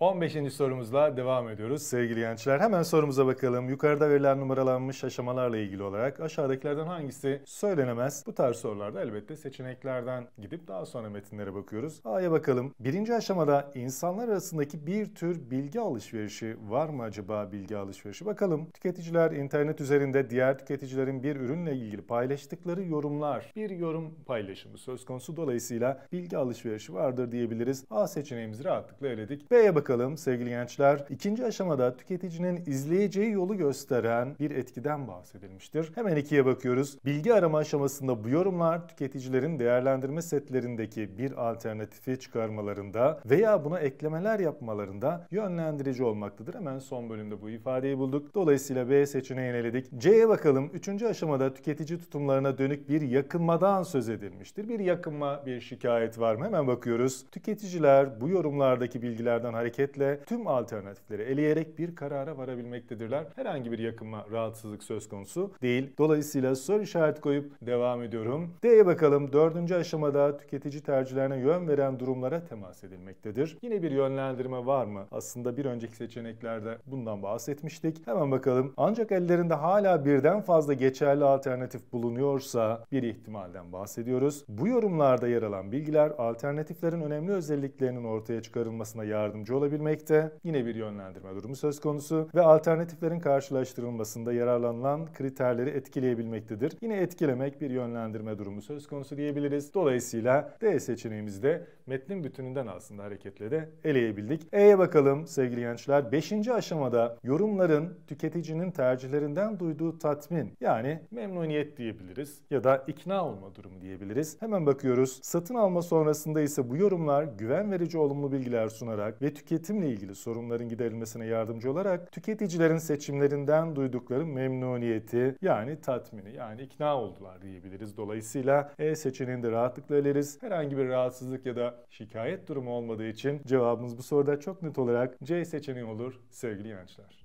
15. sorumuzla devam ediyoruz sevgili gençler. Hemen sorumuza bakalım. Yukarıda verilen numaralanmış aşamalarla ilgili olarak aşağıdakilerden hangisi söylenemez? Bu tarz sorularda elbette seçeneklerden gidip daha sonra metinlere bakıyoruz. A'ya bakalım. Birinci aşamada insanlar arasındaki bir tür bilgi alışverişi var mı acaba bilgi alışverişi? Bakalım. Tüketiciler internet üzerinde diğer tüketicilerin bir ürünle ilgili paylaştıkları yorumlar, bir yorum paylaşımı söz konusu dolayısıyla bilgi alışverişi vardır diyebiliriz. A seçeneğimizi rahatlıkla eledik. B'ye bakalım bakalım sevgili gençler. İkinci aşamada tüketicinin izleyeceği yolu gösteren bir etkiden bahsedilmiştir. Hemen ikiye bakıyoruz. Bilgi arama aşamasında bu yorumlar tüketicilerin değerlendirme setlerindeki bir alternatifi çıkarmalarında veya buna eklemeler yapmalarında yönlendirici olmaktadır. Hemen son bölümde bu ifadeyi bulduk. Dolayısıyla B seçeneğini eledik. C'ye bakalım. Üçüncü aşamada tüketici tutumlarına dönük bir yakınmadan söz edilmiştir. Bir yakınma, bir şikayet var mı? Hemen bakıyoruz. Tüketiciler bu yorumlardaki bilgilerden hareket hareketle tüm alternatifleri eleyerek bir karara varabilmektedirler. Herhangi bir yakınma rahatsızlık söz konusu değil. Dolayısıyla soru işaret koyup devam ediyorum. D'ye bakalım. Dördüncü aşamada tüketici tercihlerine yön veren durumlara temas edilmektedir. Yine bir yönlendirme var mı? Aslında bir önceki seçeneklerde bundan bahsetmiştik. Hemen bakalım. Ancak ellerinde hala birden fazla geçerli alternatif bulunuyorsa bir ihtimalden bahsediyoruz. Bu yorumlarda yer alan bilgiler alternatiflerin önemli özelliklerinin ortaya çıkarılmasına yardımcı olabilir yapılabilmekte. Yine bir yönlendirme durumu söz konusu ve alternatiflerin karşılaştırılmasında yararlanılan kriterleri etkileyebilmektedir. Yine etkilemek bir yönlendirme durumu söz konusu diyebiliriz. Dolayısıyla D seçeneğimizde metnin bütününden aslında hareketle de eleyebildik. E'ye bakalım sevgili gençler. Beşinci aşamada yorumların tüketicinin tercihlerinden duyduğu tatmin yani memnuniyet diyebiliriz ya da ikna olma durumu diyebiliriz. Hemen bakıyoruz. Satın alma sonrasında ise bu yorumlar güven verici olumlu bilgiler sunarak ve tüketici tüketimle ilgili sorunların giderilmesine yardımcı olarak tüketicilerin seçimlerinden duydukları memnuniyeti yani tatmini yani ikna oldular diyebiliriz. Dolayısıyla E seçeneğini de rahatlıkla eleriz. Herhangi bir rahatsızlık ya da şikayet durumu olmadığı için cevabımız bu soruda çok net olarak C seçeneği olur sevgili gençler.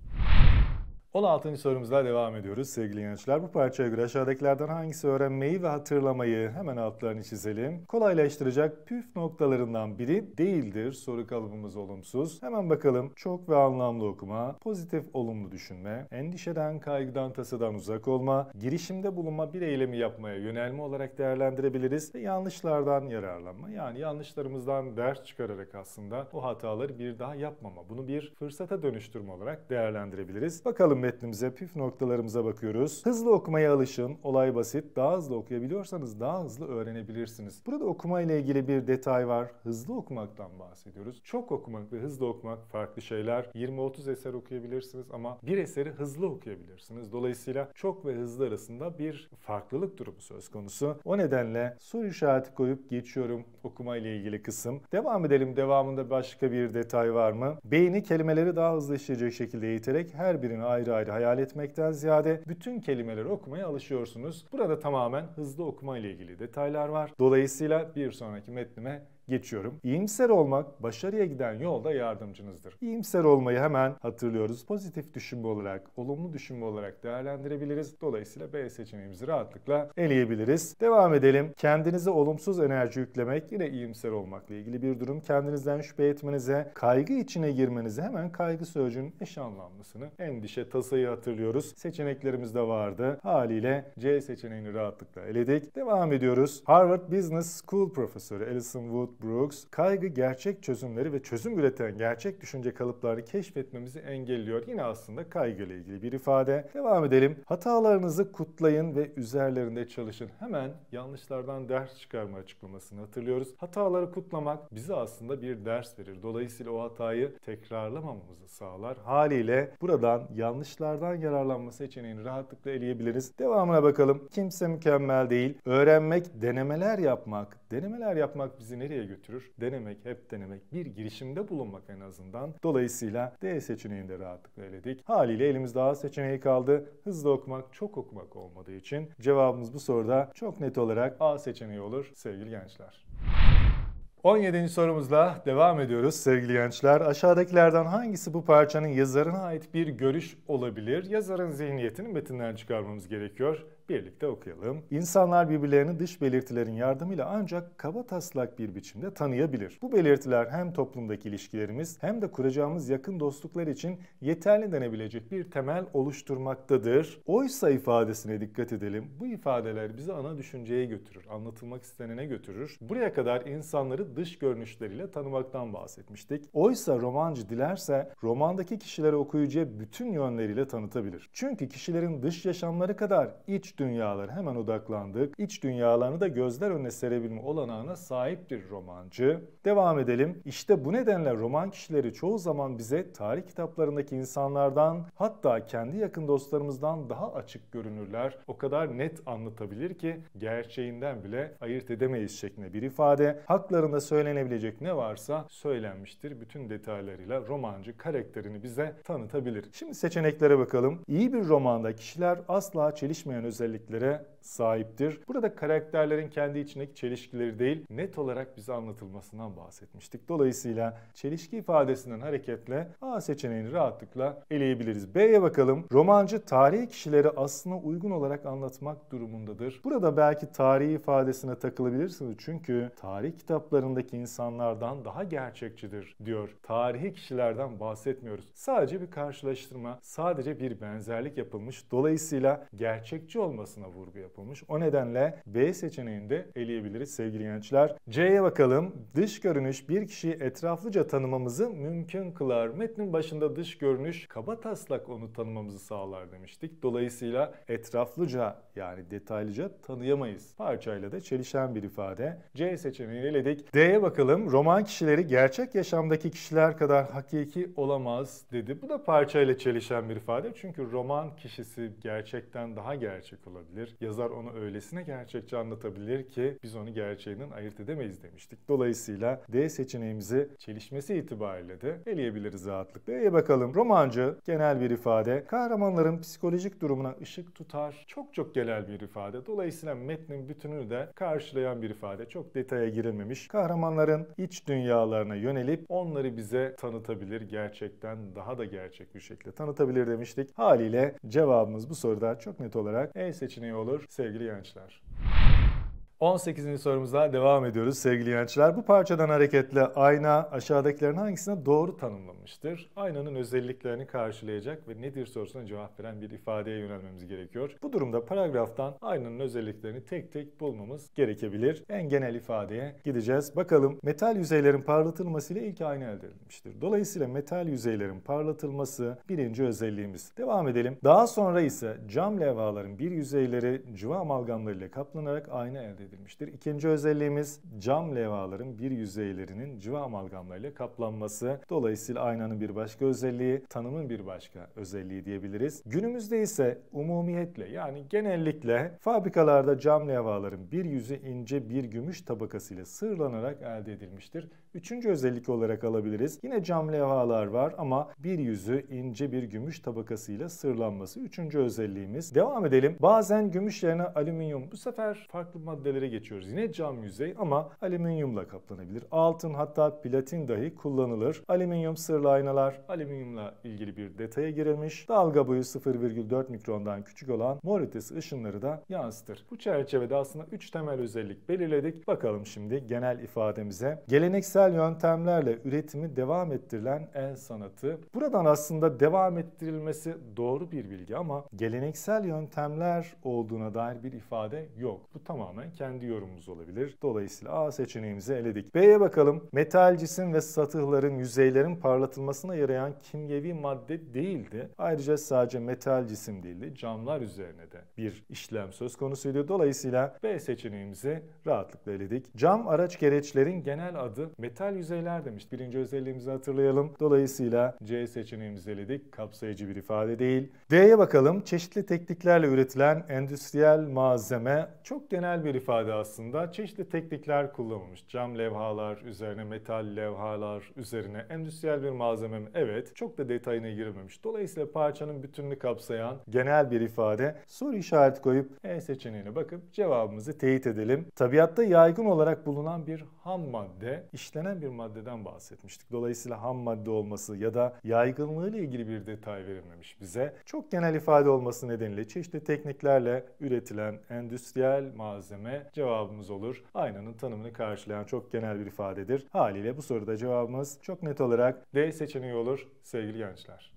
16. sorumuzla devam ediyoruz sevgili gençler. Bu parçaya göre aşağıdakilerden hangisi öğrenmeyi ve hatırlamayı hemen altlarını çizelim. Kolaylaştıracak püf noktalarından biri değildir. Soru kalıbımız olumsuz. Hemen bakalım. Çok ve anlamlı okuma, pozitif olumlu düşünme, endişeden, kaygıdan, tasadan uzak olma, girişimde bulunma bir eylemi yapmaya yönelme olarak değerlendirebiliriz ve yanlışlardan yararlanma. Yani yanlışlarımızdan ders çıkararak aslında o hataları bir daha yapmama, bunu bir fırsata dönüştürme olarak değerlendirebiliriz. Bakalım metnimize, püf noktalarımıza bakıyoruz. Hızlı okumaya alışın. Olay basit. Daha hızlı okuyabiliyorsanız daha hızlı öğrenebilirsiniz. Burada okuma ile ilgili bir detay var. Hızlı okumaktan bahsediyoruz. Çok okumak ve hızlı okumak farklı şeyler. 20-30 eser okuyabilirsiniz ama bir eseri hızlı okuyabilirsiniz. Dolayısıyla çok ve hızlı arasında bir farklılık durumu söz konusu. O nedenle soru işareti koyup geçiyorum okuma ile ilgili kısım. Devam edelim. Devamında başka bir detay var mı? Beyni kelimeleri daha hızlı işleyecek şekilde eğiterek her birini ayrı şairi hayal etmekten ziyade bütün kelimeleri okumaya alışıyorsunuz. Burada tamamen hızlı okuma ile ilgili detaylar var. Dolayısıyla bir sonraki metnime geçiyorum. İyimser olmak başarıya giden yolda yardımcınızdır. İyimser olmayı hemen hatırlıyoruz. Pozitif düşünme olarak, olumlu düşünme olarak değerlendirebiliriz. Dolayısıyla B seçeneğimizi rahatlıkla eleyebiliriz. Devam edelim. Kendinize olumsuz enerji yüklemek yine iyimser olmakla ilgili bir durum. Kendinizden şüphe etmenize, kaygı içine girmenize hemen kaygı sözcüğünün eş anlamlısını, endişe, tasayı hatırlıyoruz. Seçeneklerimiz de vardı. Haliyle C seçeneğini rahatlıkla eledik. Devam ediyoruz. Harvard Business School profesörü Alison Wood Brooks, kaygı gerçek çözümleri ve çözüm üreten gerçek düşünce kalıplarını keşfetmemizi engelliyor. Yine aslında kaygı ilgili bir ifade. Devam edelim. Hatalarınızı kutlayın ve üzerlerinde çalışın. Hemen yanlışlardan ders çıkarma açıklamasını hatırlıyoruz. Hataları kutlamak bize aslında bir ders verir. Dolayısıyla o hatayı tekrarlamamamızı sağlar. Haliyle buradan yanlışlardan yararlanma seçeneğini rahatlıkla eleyebiliriz. Devamına bakalım. Kimse mükemmel değil. Öğrenmek, denemeler yapmak, Denemeler yapmak bizi nereye götürür? Denemek, hep denemek, bir girişimde bulunmak en azından. Dolayısıyla D seçeneğinde de rahatlıkla eledik. Haliyle elimizde A seçeneği kaldı. Hızlı okumak, çok okumak olmadığı için cevabımız bu soruda çok net olarak A seçeneği olur sevgili gençler. 17. sorumuzla devam ediyoruz sevgili gençler. Aşağıdakilerden hangisi bu parçanın yazarına ait bir görüş olabilir? Yazarın zihniyetini metinden çıkarmamız gerekiyor birlikte okuyalım. İnsanlar birbirlerini dış belirtilerin yardımıyla ancak kaba taslak bir biçimde tanıyabilir. Bu belirtiler hem toplumdaki ilişkilerimiz hem de kuracağımız yakın dostluklar için yeterli denebilecek bir temel oluşturmaktadır. Oysa ifadesine dikkat edelim. Bu ifadeler bizi ana düşünceye götürür, anlatılmak istenene götürür. Buraya kadar insanları dış görünüşleriyle tanımaktan bahsetmiştik. Oysa romancı dilerse romandaki kişileri okuyucuya bütün yönleriyle tanıtabilir. Çünkü kişilerin dış yaşamları kadar iç Dünyaları hemen odaklandık. İç dünyalarını da gözler önüne serebilme olanağına sahiptir romancı. Devam edelim. İşte bu nedenle roman kişileri çoğu zaman bize tarih kitaplarındaki insanlardan hatta kendi yakın dostlarımızdan daha açık görünürler. O kadar net anlatabilir ki gerçeğinden bile ayırt edemeyiz şeklinde bir ifade. Haklarında söylenebilecek ne varsa söylenmiştir. Bütün detaylarıyla romancı karakterini bize tanıtabilir. Şimdi seçeneklere bakalım. İyi bir romanda kişiler asla çelişmeyen özellikler özelliklere sahiptir. Burada karakterlerin kendi içindeki çelişkileri değil, net olarak bize anlatılmasından bahsetmiştik. Dolayısıyla çelişki ifadesinden hareketle A seçeneğini rahatlıkla eleyebiliriz. B'ye bakalım. Romancı tarihi kişileri aslında uygun olarak anlatmak durumundadır. Burada belki tarihi ifadesine takılabilirsiniz. Çünkü tarih kitaplarındaki insanlardan daha gerçekçidir diyor. Tarihi kişilerden bahsetmiyoruz. Sadece bir karşılaştırma, sadece bir benzerlik yapılmış. Dolayısıyla gerçekçi olmasına vurgu yapıyor yapılmış. O nedenle B seçeneğini de eleyebiliriz sevgili gençler. C'ye bakalım. Dış görünüş bir kişiyi etraflıca tanımamızı mümkün kılar. Metnin başında dış görünüş kaba taslak onu tanımamızı sağlar demiştik. Dolayısıyla etraflıca yani detaylıca tanıyamayız. Parçayla da çelişen bir ifade. C seçeneğini eledik. D'ye bakalım. Roman kişileri gerçek yaşamdaki kişiler kadar hakiki olamaz dedi. Bu da parçayla çelişen bir ifade. Çünkü roman kişisi gerçekten daha gerçek olabilir. Yazar yazar onu öylesine gerçekçi anlatabilir ki biz onu gerçeğinin ayırt edemeyiz demiştik. Dolayısıyla D seçeneğimizi çelişmesi itibariyle de eleyebiliriz rahatlıkla. E bakalım romancı genel bir ifade. Kahramanların psikolojik durumuna ışık tutar. Çok çok genel bir ifade. Dolayısıyla metnin bütününü de karşılayan bir ifade. Çok detaya girilmemiş. Kahramanların iç dünyalarına yönelip onları bize tanıtabilir. Gerçekten daha da gerçek bir şekilde tanıtabilir demiştik. Haliyle cevabımız bu soruda çok net olarak E seçeneği olur sevgili gençler. 18. sorumuza devam ediyoruz sevgili gençler. Bu parçadan hareketle ayna aşağıdakilerin hangisine doğru tanımlamıştır? Aynanın özelliklerini karşılayacak ve nedir sorusuna cevap veren bir ifadeye yönelmemiz gerekiyor. Bu durumda paragraftan aynanın özelliklerini tek tek bulmamız gerekebilir. En genel ifadeye gideceğiz. Bakalım metal yüzeylerin parlatılmasıyla ilk ayna elde edilmiştir. Dolayısıyla metal yüzeylerin parlatılması birinci özelliğimiz. Devam edelim. Daha sonra ise cam levhaların bir yüzeyleri cıva amalgamlarıyla kaplanarak ayna elde edilir edilmiştir. İkinci özelliğimiz cam levhaların bir yüzeylerinin cıva amalgamlarıyla kaplanması. Dolayısıyla aynanın bir başka özelliği, tanımın bir başka özelliği diyebiliriz. Günümüzde ise umumiyetle yani genellikle fabrikalarda cam levhaların bir yüzü ince bir gümüş tabakasıyla sırlanarak elde edilmiştir. Üçüncü özellik olarak alabiliriz. Yine cam levhalar var ama bir yüzü ince bir gümüş tabakasıyla sırlanması. Üçüncü özelliğimiz. Devam edelim. Bazen gümüş yerine alüminyum. Bu sefer farklı maddelere geçiyoruz. Yine cam yüzey ama alüminyumla kaplanabilir. Altın hatta platin dahi kullanılır. Alüminyum sırlı aynalar. Alüminyumla ilgili bir detaya girilmiş. Dalga boyu 0,4 mikrondan küçük olan morites ışınları da yansıtır. Bu çerçevede aslında 3 temel özellik belirledik. Bakalım şimdi genel ifademize. Geleneksel geleneksel yöntemlerle üretimi devam ettirilen el sanatı. Buradan aslında devam ettirilmesi doğru bir bilgi ama geleneksel yöntemler olduğuna dair bir ifade yok. Bu tamamen kendi yorumumuz olabilir. Dolayısıyla A seçeneğimizi eledik. B'ye bakalım. Metal cisim ve satıhların, yüzeylerin parlatılmasına yarayan kimyevi madde değildi. Ayrıca sadece metal cisim değildi. Camlar üzerine de bir işlem söz konusuydu. Dolayısıyla B seçeneğimizi rahatlıkla eledik. Cam araç gereçlerin genel adı metal metal yüzeyler demiş. Birinci özelliğimizi hatırlayalım. Dolayısıyla C seçeneğimizi eledik. Kapsayıcı bir ifade değil. D'ye bakalım. Çeşitli tekniklerle üretilen endüstriyel malzeme çok genel bir ifade aslında. Çeşitli teknikler kullanılmış. Cam levhalar, üzerine metal levhalar, üzerine endüstriyel bir malzeme mi? Evet. Çok da detayına girmemiş. Dolayısıyla parçanın bütününü kapsayan genel bir ifade. Soru işareti koyup E seçeneğine bakıp cevabımızı teyit edelim. Tabiatta yaygın olarak bulunan bir ham madde işlem etkilenen bir maddeden bahsetmiştik. Dolayısıyla ham madde olması ya da yaygınlığı ile ilgili bir detay verilmemiş bize. Çok genel ifade olması nedeniyle çeşitli tekniklerle üretilen endüstriyel malzeme cevabımız olur. Aynanın tanımını karşılayan çok genel bir ifadedir. Haliyle bu soruda cevabımız çok net olarak D seçeneği olur sevgili gençler.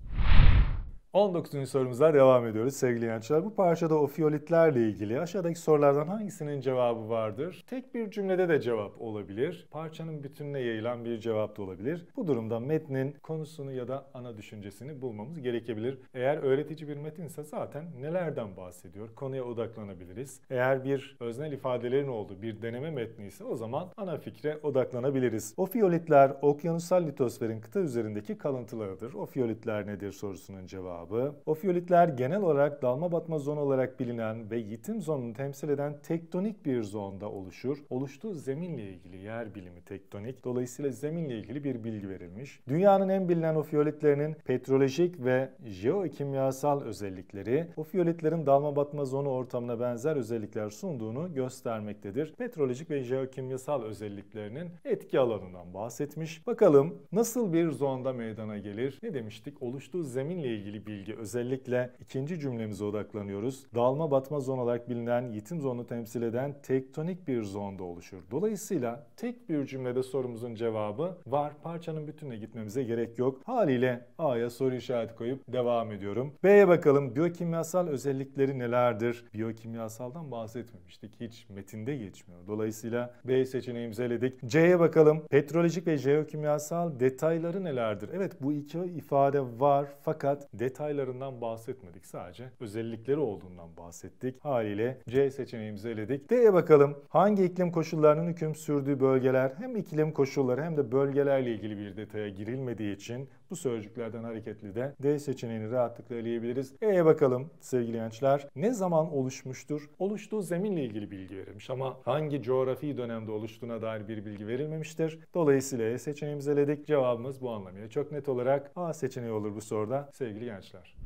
19. sorumuza devam ediyoruz sevgili gençler. Bu parçada ofiyolitlerle ilgili aşağıdaki sorulardan hangisinin cevabı vardır? Tek bir cümlede de cevap olabilir. Parçanın bütününe yayılan bir cevap da olabilir. Bu durumda metnin konusunu ya da ana düşüncesini bulmamız gerekebilir. Eğer öğretici bir metinse zaten nelerden bahsediyor? Konuya odaklanabiliriz. Eğer bir öznel ifadelerin olduğu bir deneme metni ise o zaman ana fikre odaklanabiliriz. Ofiyolitler okyanusal litosferin kıta üzerindeki kalıntılarıdır. Ofiyolitler nedir sorusunun cevabı cevabı. Ofyolitler genel olarak dalma batma zon olarak bilinen ve yitim zonunu temsil eden tektonik bir zonda oluşur. Oluştuğu zeminle ilgili yer bilimi tektonik. Dolayısıyla zeminle ilgili bir bilgi verilmiş. Dünyanın en bilinen ofyolitlerinin petrolojik ve jeokimyasal özellikleri ofyolitlerin dalma batma zonu ortamına benzer özellikler sunduğunu göstermektedir. Petrolojik ve jeokimyasal özelliklerinin etki alanından bahsetmiş. Bakalım nasıl bir zonda meydana gelir? Ne demiştik? Oluştuğu zeminle ilgili bilgi. Özellikle ikinci cümlemize odaklanıyoruz. Dalma batma zon olarak bilinen yitim zonunu temsil eden tektonik bir zonda oluşur. Dolayısıyla tek bir cümlede sorumuzun cevabı var. Parçanın bütününe gitmemize gerek yok. Haliyle A'ya soru işareti koyup devam ediyorum. B'ye bakalım. Biyokimyasal özellikleri nelerdir? Biyokimyasaldan bahsetmemiştik. Hiç metinde geçmiyor. Dolayısıyla B seçeneğimizi eledik. C'ye bakalım. Petrolojik ve jeokimyasal detayları nelerdir? Evet bu iki ifade var fakat detay detaylarından bahsetmedik. Sadece özellikleri olduğundan bahsettik. Haliyle C seçeneğimizi eledik. D'ye bakalım. Hangi iklim koşullarının hüküm sürdüğü bölgeler hem iklim koşulları hem de bölgelerle ilgili bir detaya girilmediği için bu sözcüklerden hareketli de D seçeneğini rahatlıkla eleyebiliriz. E'ye bakalım sevgili gençler. Ne zaman oluşmuştur? Oluştuğu zeminle ilgili bilgi verilmiş ama hangi coğrafi dönemde oluştuğuna dair bir bilgi verilmemiştir. Dolayısıyla E seçeneğimizi eledik. Cevabımız bu anlamıyla çok net olarak A seçeneği olur bu soruda sevgili gençler gençler.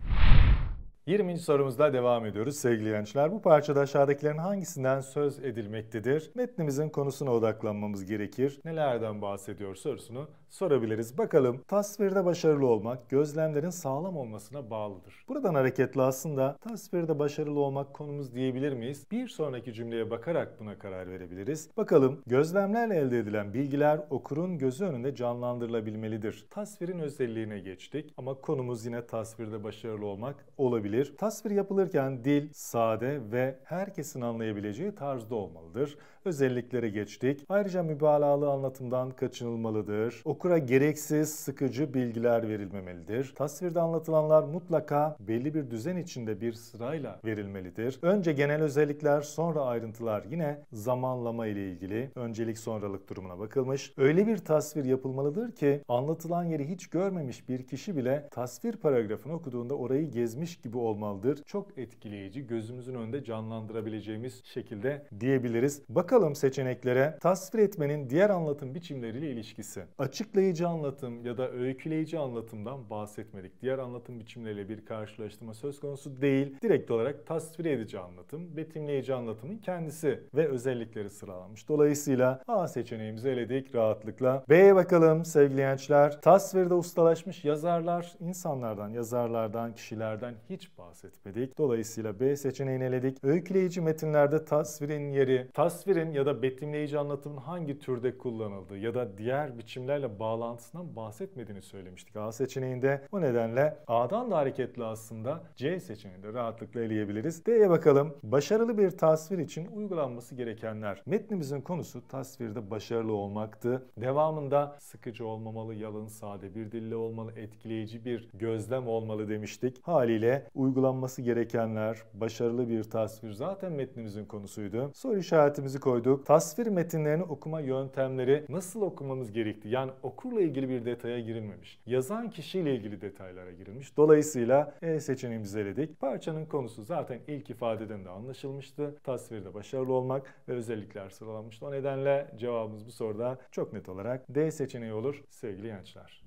20. sorumuzla devam ediyoruz sevgili gençler. Bu parçada aşağıdakilerin hangisinden söz edilmektedir? Metnimizin konusuna odaklanmamız gerekir. Nelerden bahsediyor sorusunu sorabiliriz. Bakalım tasvirde başarılı olmak gözlemlerin sağlam olmasına bağlıdır. Buradan hareketle aslında tasvirde başarılı olmak konumuz diyebilir miyiz? Bir sonraki cümleye bakarak buna karar verebiliriz. Bakalım gözlemlerle elde edilen bilgiler okurun gözü önünde canlandırılabilmelidir. Tasvirin özelliğine geçtik ama konumuz yine tasvirde başarılı olmak olabilir. Tasvir yapılırken dil sade ve herkesin anlayabileceği tarzda olmalıdır özelliklere geçtik. Ayrıca mübalağalı anlatımdan kaçınılmalıdır. Okura gereksiz, sıkıcı bilgiler verilmemelidir. Tasvirde anlatılanlar mutlaka belli bir düzen içinde bir sırayla verilmelidir. Önce genel özellikler, sonra ayrıntılar yine zamanlama ile ilgili öncelik sonralık durumuna bakılmış. Öyle bir tasvir yapılmalıdır ki anlatılan yeri hiç görmemiş bir kişi bile tasvir paragrafını okuduğunda orayı gezmiş gibi olmalıdır. Çok etkileyici, gözümüzün önünde canlandırabileceğimiz şekilde diyebiliriz. Bakın Bakalım seçeneklere tasvir etmenin diğer anlatım biçimleriyle ilişkisi. Açıklayıcı anlatım ya da öyküleyici anlatımdan bahsetmedik. Diğer anlatım biçimleriyle bir karşılaştırma söz konusu değil. Direkt olarak tasvir edici anlatım, betimleyici anlatımın kendisi ve özellikleri sıralanmış. Dolayısıyla A seçeneğimizi eledik rahatlıkla. B'ye bakalım sevgili gençler. Tasvirde ustalaşmış yazarlar, insanlardan, yazarlardan, kişilerden hiç bahsetmedik. Dolayısıyla B seçeneğini eledik. Öyküleyici metinlerde tasvirin yeri, tasvir Metinlerin ya da betimleyici anlatımın hangi türde kullanıldığı ya da diğer biçimlerle bağlantısından bahsetmediğini söylemiştik A seçeneğinde. bu nedenle A'dan da hareketli aslında C seçeneğinde rahatlıkla eleyebiliriz. D'ye bakalım. Başarılı bir tasvir için uygulanması gerekenler. Metnimizin konusu tasvirde başarılı olmaktı. Devamında sıkıcı olmamalı, yalın, sade bir dille olmalı, etkileyici bir gözlem olmalı demiştik. Haliyle uygulanması gerekenler, başarılı bir tasvir zaten metnimizin konusuydu. Soru işaretimizi koyduk. Tasvir metinlerini okuma yöntemleri nasıl okumamız gerektiği yani okurla ilgili bir detaya girilmemiş. Yazan kişiyle ilgili detaylara girilmiş. Dolayısıyla E seçeneğimizi eledik. Parçanın konusu zaten ilk ifadeden de anlaşılmıştı. Tasvirde başarılı olmak ve özellikler sıralanmıştı. O nedenle cevabımız bu soruda çok net olarak D seçeneği olur sevgili gençler.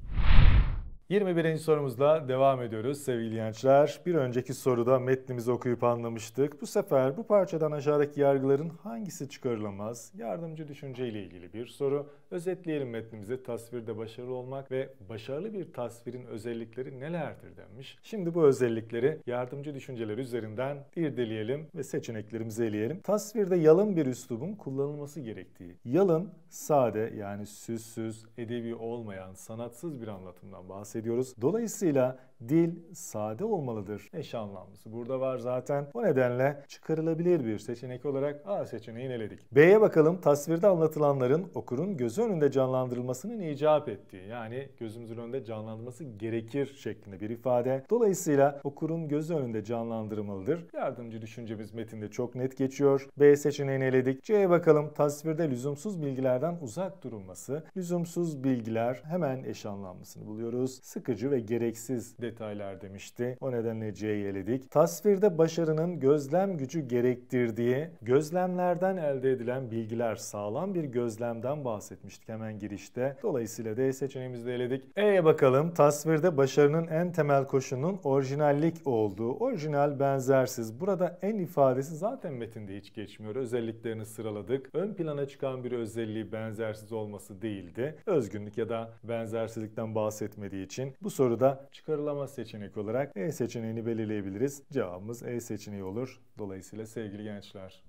21. sorumuzla devam ediyoruz sevgili gençler. Bir önceki soruda metnimizi okuyup anlamıştık. Bu sefer bu parçadan aşağıdaki yargıların hangisi çıkarılamaz? Yardımcı düşünce ile ilgili bir soru. Özetleyelim metnimizi. Tasvirde başarılı olmak ve başarılı bir tasvirin özellikleri nelerdir denmiş. Şimdi bu özellikleri yardımcı düşünceler üzerinden irdeleyelim ve seçeneklerimizi eleyelim. Tasvirde yalın bir üslubun kullanılması gerektiği. Yalın sade yani süssüz, edebi olmayan, sanatsız bir anlatımdan bahsediyoruz. Dolayısıyla dil sade olmalıdır eş anlamlısı. Burada var zaten. Bu nedenle çıkarılabilir bir seçenek olarak A seçeneğini eledik. B'ye bakalım. Tasvirde anlatılanların okurun gözü önünde canlandırılmasının icap ettiği yani gözümüzün önünde canlandırması gerekir şeklinde bir ifade. Dolayısıyla okurun gözü önünde canlandırılmalıdır. Yardımcı düşüncemiz metinde çok net geçiyor. B seçeneğini eledik. C'ye bakalım. Tasvirde lüzumsuz bilgiler kaynaklardan uzak durulması, lüzumsuz bilgiler hemen eş anlamlısını buluyoruz. Sıkıcı ve gereksiz detaylar demişti. O nedenle C'yi eledik. Tasvirde başarının gözlem gücü gerektirdiği, gözlemlerden elde edilen bilgiler sağlam bir gözlemden bahsetmiştik hemen girişte. Dolayısıyla D seçeneğimizi de eledik. E'ye bakalım. Tasvirde başarının en temel koşunun orijinallik olduğu. Orijinal, benzersiz. Burada en ifadesi zaten metinde hiç geçmiyor. Özelliklerini sıraladık. Ön plana çıkan bir özelliği benzersiz olması değildi. Özgünlük ya da benzersizlikten bahsetmediği için bu soruda çıkarılamaz seçenek olarak E seçeneğini belirleyebiliriz. Cevabımız E seçeneği olur. Dolayısıyla sevgili gençler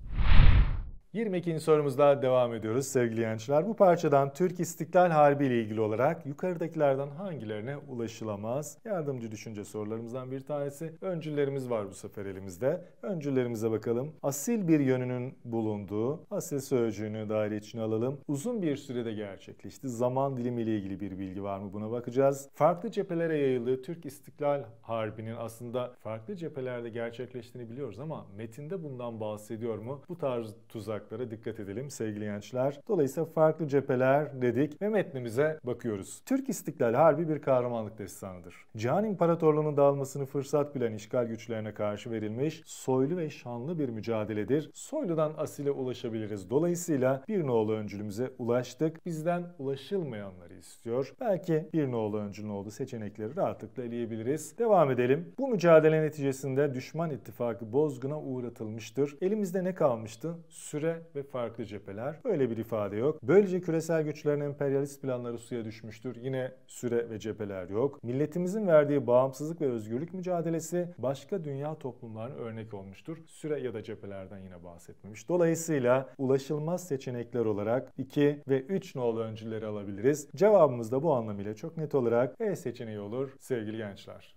22. sorumuzla devam ediyoruz sevgili gençler. Bu parçadan Türk İstiklal Harbi ile ilgili olarak yukarıdakilerden hangilerine ulaşılamaz? Yardımcı düşünce sorularımızdan bir tanesi. Öncüllerimiz var bu sefer elimizde. Öncüllerimize bakalım. Asil bir yönünün bulunduğu, asil sözcüğünü daire içine alalım. Uzun bir sürede gerçekleşti. Zaman dilimi ile ilgili bir bilgi var mı buna bakacağız. Farklı cephelere yayıldığı Türk İstiklal Harbi'nin aslında farklı cephelerde gerçekleştiğini biliyoruz ama metinde bundan bahsediyor mu? Bu tarz tuzak başlıklara dikkat edelim sevgili gençler. Dolayısıyla farklı cepheler dedik ve metnimize bakıyoruz. Türk İstiklal Harbi bir kahramanlık destanıdır. Cihan İmparatorluğu'nun dağılmasını fırsat bilen işgal güçlerine karşı verilmiş soylu ve şanlı bir mücadeledir. Soyludan asile ulaşabiliriz. Dolayısıyla bir nolu öncülümüze ulaştık. Bizden ulaşılmayanları istiyor. Belki bir nolu öncülün olduğu seçenekleri rahatlıkla eleyebiliriz. Devam edelim. Bu mücadele neticesinde düşman ittifakı bozguna uğratılmıştır. Elimizde ne kalmıştı? Süre ve farklı cepheler. Böyle bir ifade yok. Böylece küresel güçlerin emperyalist planları suya düşmüştür. Yine süre ve cepheler yok. Milletimizin verdiği bağımsızlık ve özgürlük mücadelesi başka dünya toplumlarının örnek olmuştur. Süre ya da cephelerden yine bahsetmemiş. Dolayısıyla ulaşılmaz seçenekler olarak 2 ve 3 nolu öncüleri alabiliriz. Cevabımız da bu anlamıyla çok net olarak E seçeneği olur sevgili gençler.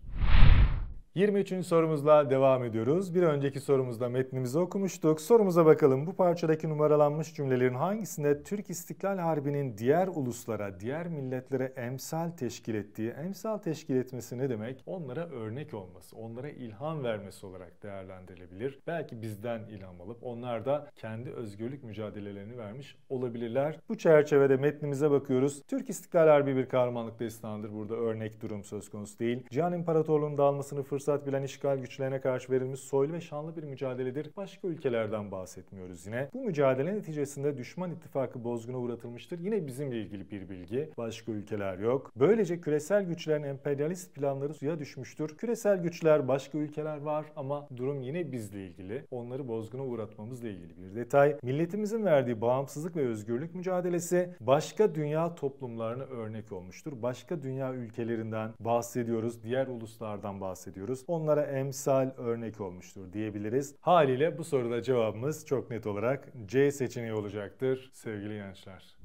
23. sorumuzla devam ediyoruz. Bir önceki sorumuzda metnimizi okumuştuk. Sorumuza bakalım. Bu parçadaki numaralanmış cümlelerin hangisinde Türk İstiklal Harbi'nin diğer uluslara, diğer milletlere emsal teşkil ettiği, emsal teşkil etmesi ne demek? Onlara örnek olması, onlara ilham vermesi olarak değerlendirilebilir. Belki bizden ilham alıp onlar da kendi özgürlük mücadelelerini vermiş olabilirler. Bu çerçevede metnimize bakıyoruz. Türk İstiklal Harbi bir kahramanlık destanıdır. Burada örnek durum söz konusu değil. Cihan İmparatorluğu'nun dağılmasını fırsat fırsat bilen işgal güçlerine karşı verilmiş soylu ve şanlı bir mücadeledir. Başka ülkelerden bahsetmiyoruz yine. Bu mücadele neticesinde düşman ittifakı bozguna uğratılmıştır. Yine bizimle ilgili bir bilgi. Başka ülkeler yok. Böylece küresel güçlerin emperyalist planları suya düşmüştür. Küresel güçler, başka ülkeler var ama durum yine bizle ilgili. Onları bozguna uğratmamızla ilgili bir detay. Milletimizin verdiği bağımsızlık ve özgürlük mücadelesi başka dünya toplumlarına örnek olmuştur. Başka dünya ülkelerinden bahsediyoruz, diğer uluslardan bahsediyoruz görüyoruz. Onlara emsal örnek olmuştur diyebiliriz. Haliyle bu soruda cevabımız çok net olarak C seçeneği olacaktır sevgili gençler.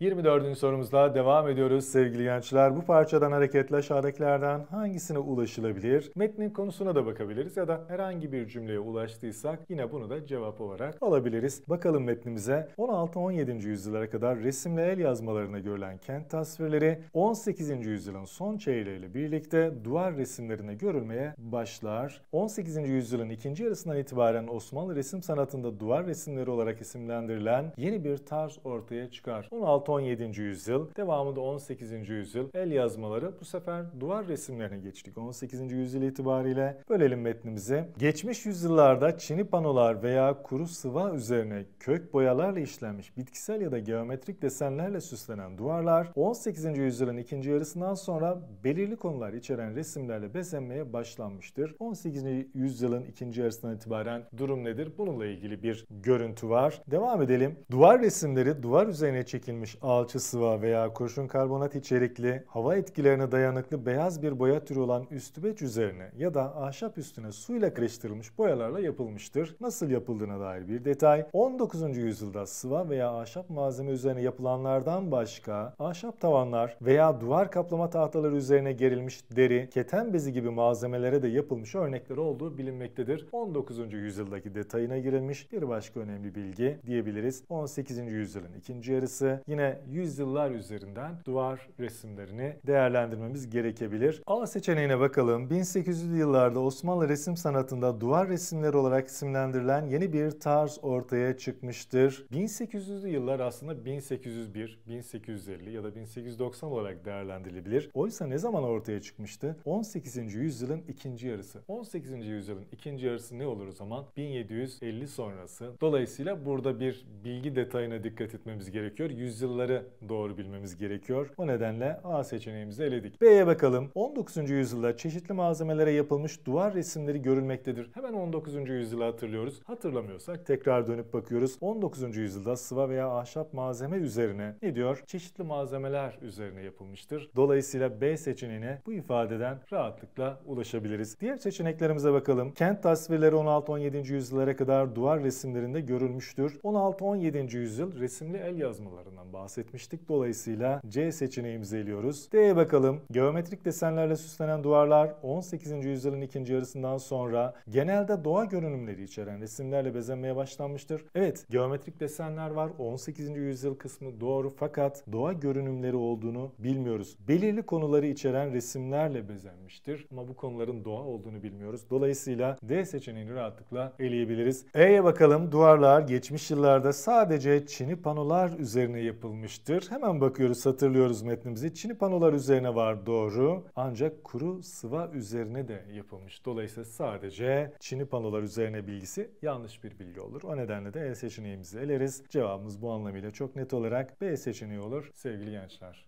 24. sorumuzla devam ediyoruz sevgili gençler. Bu parçadan hareketle aşağıdakilerden hangisine ulaşılabilir? Metnin konusuna da bakabiliriz ya da herhangi bir cümleye ulaştıysak yine bunu da cevap olarak alabiliriz. Bakalım metnimize 16-17. yüzyıllara kadar resimle el yazmalarına görülen kent tasvirleri 18. yüzyılın son çeyreğiyle birlikte duvar resimlerine görülmeye başlar. 18. yüzyılın ikinci yarısından itibaren Osmanlı resim sanatında duvar resimleri olarak isimlendirilen yeni bir tarz ortaya çıkar. 16 17 yüzyıl, devamında 18. yüzyıl el yazmaları. Bu sefer duvar resimlerine geçtik. 18. yüzyıl itibariyle bölelim metnimizi. Geçmiş yüzyıllarda çini panolar veya kuru sıva üzerine kök boyalarla işlenmiş bitkisel ya da geometrik desenlerle süslenen duvarlar 18. yüzyılın ikinci yarısından sonra belirli konular içeren resimlerle beslenmeye başlanmıştır. 18. yüzyılın ikinci yarısından itibaren durum nedir? Bununla ilgili bir görüntü var. Devam edelim. Duvar resimleri duvar üzerine çekilmiş alçı sıva veya kurşun karbonat içerikli, hava etkilerine dayanıklı beyaz bir boya türü olan üstübeç üzerine ya da ahşap üstüne suyla karıştırılmış boyalarla yapılmıştır. Nasıl yapıldığına dair bir detay. 19. yüzyılda sıva veya ahşap malzeme üzerine yapılanlardan başka ahşap tavanlar veya duvar kaplama tahtaları üzerine gerilmiş deri, keten bezi gibi malzemelere de yapılmış örnekler olduğu bilinmektedir. 19. yüzyıldaki detayına girilmiş bir başka önemli bilgi diyebiliriz. 18. yüzyılın ikinci yarısı yine yüzyıllar üzerinden duvar resimlerini değerlendirmemiz gerekebilir. A seçeneğine bakalım. 1800'lü yıllarda Osmanlı resim sanatında duvar resimleri olarak isimlendirilen yeni bir tarz ortaya çıkmıştır. 1800'lü yıllar aslında 1801, 1850 ya da 1890 olarak değerlendirilebilir. Oysa ne zaman ortaya çıkmıştı? 18. yüzyılın ikinci yarısı. 18. yüzyılın ikinci yarısı ne olur o zaman? 1750 sonrası. Dolayısıyla burada bir bilgi detayına dikkat etmemiz gerekiyor. Yüzyıl yüzyılları doğru bilmemiz gerekiyor. O nedenle A seçeneğimizi eledik. B'ye bakalım. 19. yüzyılda çeşitli malzemelere yapılmış duvar resimleri görülmektedir. Hemen 19. yüzyıla hatırlıyoruz. Hatırlamıyorsak tekrar dönüp bakıyoruz. 19. yüzyılda sıva veya ahşap malzeme üzerine ne diyor? Çeşitli malzemeler üzerine yapılmıştır. Dolayısıyla B seçeneğine bu ifadeden rahatlıkla ulaşabiliriz. Diğer seçeneklerimize bakalım. Kent tasvirleri 16-17. yüzyıllara kadar duvar resimlerinde görülmüştür. 16-17. yüzyıl resimli el yazmalarından bahsediyor bahsetmiştik. Dolayısıyla C seçeneğimizi eliyoruz. D'ye bakalım. Geometrik desenlerle süslenen duvarlar 18. yüzyılın ikinci yarısından sonra genelde doğa görünümleri içeren resimlerle bezenmeye başlanmıştır. Evet, geometrik desenler var. 18. yüzyıl kısmı doğru fakat doğa görünümleri olduğunu bilmiyoruz. Belirli konuları içeren resimlerle bezenmiştir ama bu konuların doğa olduğunu bilmiyoruz. Dolayısıyla D seçeneğini rahatlıkla eleyebiliriz. E'ye bakalım. Duvarlar geçmiş yıllarda sadece çini panolar üzerine yapılmıştır yapılmıştır. Hemen bakıyoruz, hatırlıyoruz metnimizi. Çini panolar üzerine var doğru. Ancak kuru sıva üzerine de yapılmış. Dolayısıyla sadece çini panolar üzerine bilgisi yanlış bir bilgi olur. O nedenle de E seçeneğimizi eleriz. Cevabımız bu anlamıyla çok net olarak B seçeneği olur sevgili gençler.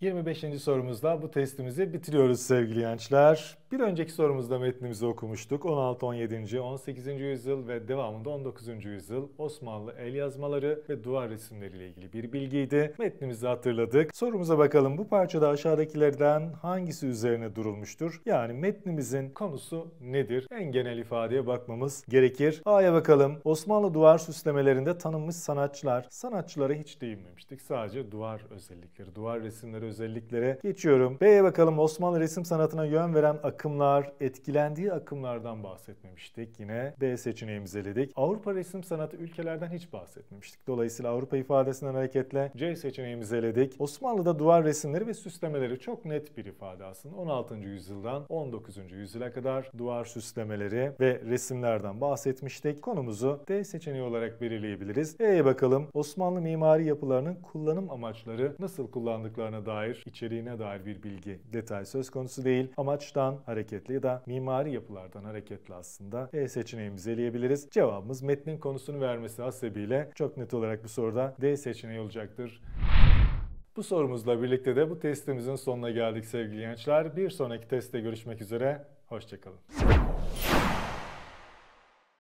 25. sorumuzla bu testimizi bitiriyoruz sevgili gençler. Bir önceki sorumuzda metnimizi okumuştuk. 16, 17. 18. yüzyıl ve devamında 19. yüzyıl Osmanlı el yazmaları ve duvar resimleriyle ilgili bir bilgiydi. Metnimizi hatırladık. Sorumuza bakalım bu parçada aşağıdakilerden hangisi üzerine durulmuştur? Yani metnimizin konusu nedir? En genel ifadeye bakmamız gerekir. A'ya bakalım. Osmanlı duvar süslemelerinde tanınmış sanatçılar. Sanatçılara hiç değinmemiştik. Sadece duvar özellikleri, duvar resimleri özelliklere geçiyorum. B'ye bakalım Osmanlı resim sanatına yön veren akımlar, etkilendiği akımlardan bahsetmemiştik. Yine B seçeneğimizi eledik. Avrupa resim sanatı ülkelerden hiç bahsetmemiştik. Dolayısıyla Avrupa ifadesinden hareketle C seçeneğimizi eledik. Osmanlı'da duvar resimleri ve süslemeleri çok net bir ifade aslında. 16. yüzyıldan 19. yüzyıla kadar duvar süslemeleri ve resimlerden bahsetmiştik. Konumuzu D seçeneği olarak belirleyebiliriz. E'ye bakalım. Osmanlı mimari yapılarının kullanım amaçları nasıl kullandıklarına dair dair, içeriğine dair bir bilgi detay söz konusu değil. Amaçtan hareketli ya da mimari yapılardan hareketli aslında E seçeneğimizi eleyebiliriz. Cevabımız metnin konusunu vermesi hasebiyle çok net olarak bu soruda D seçeneği olacaktır. Bu sorumuzla birlikte de bu testimizin sonuna geldik sevgili gençler. Bir sonraki testte görüşmek üzere. Hoşçakalın.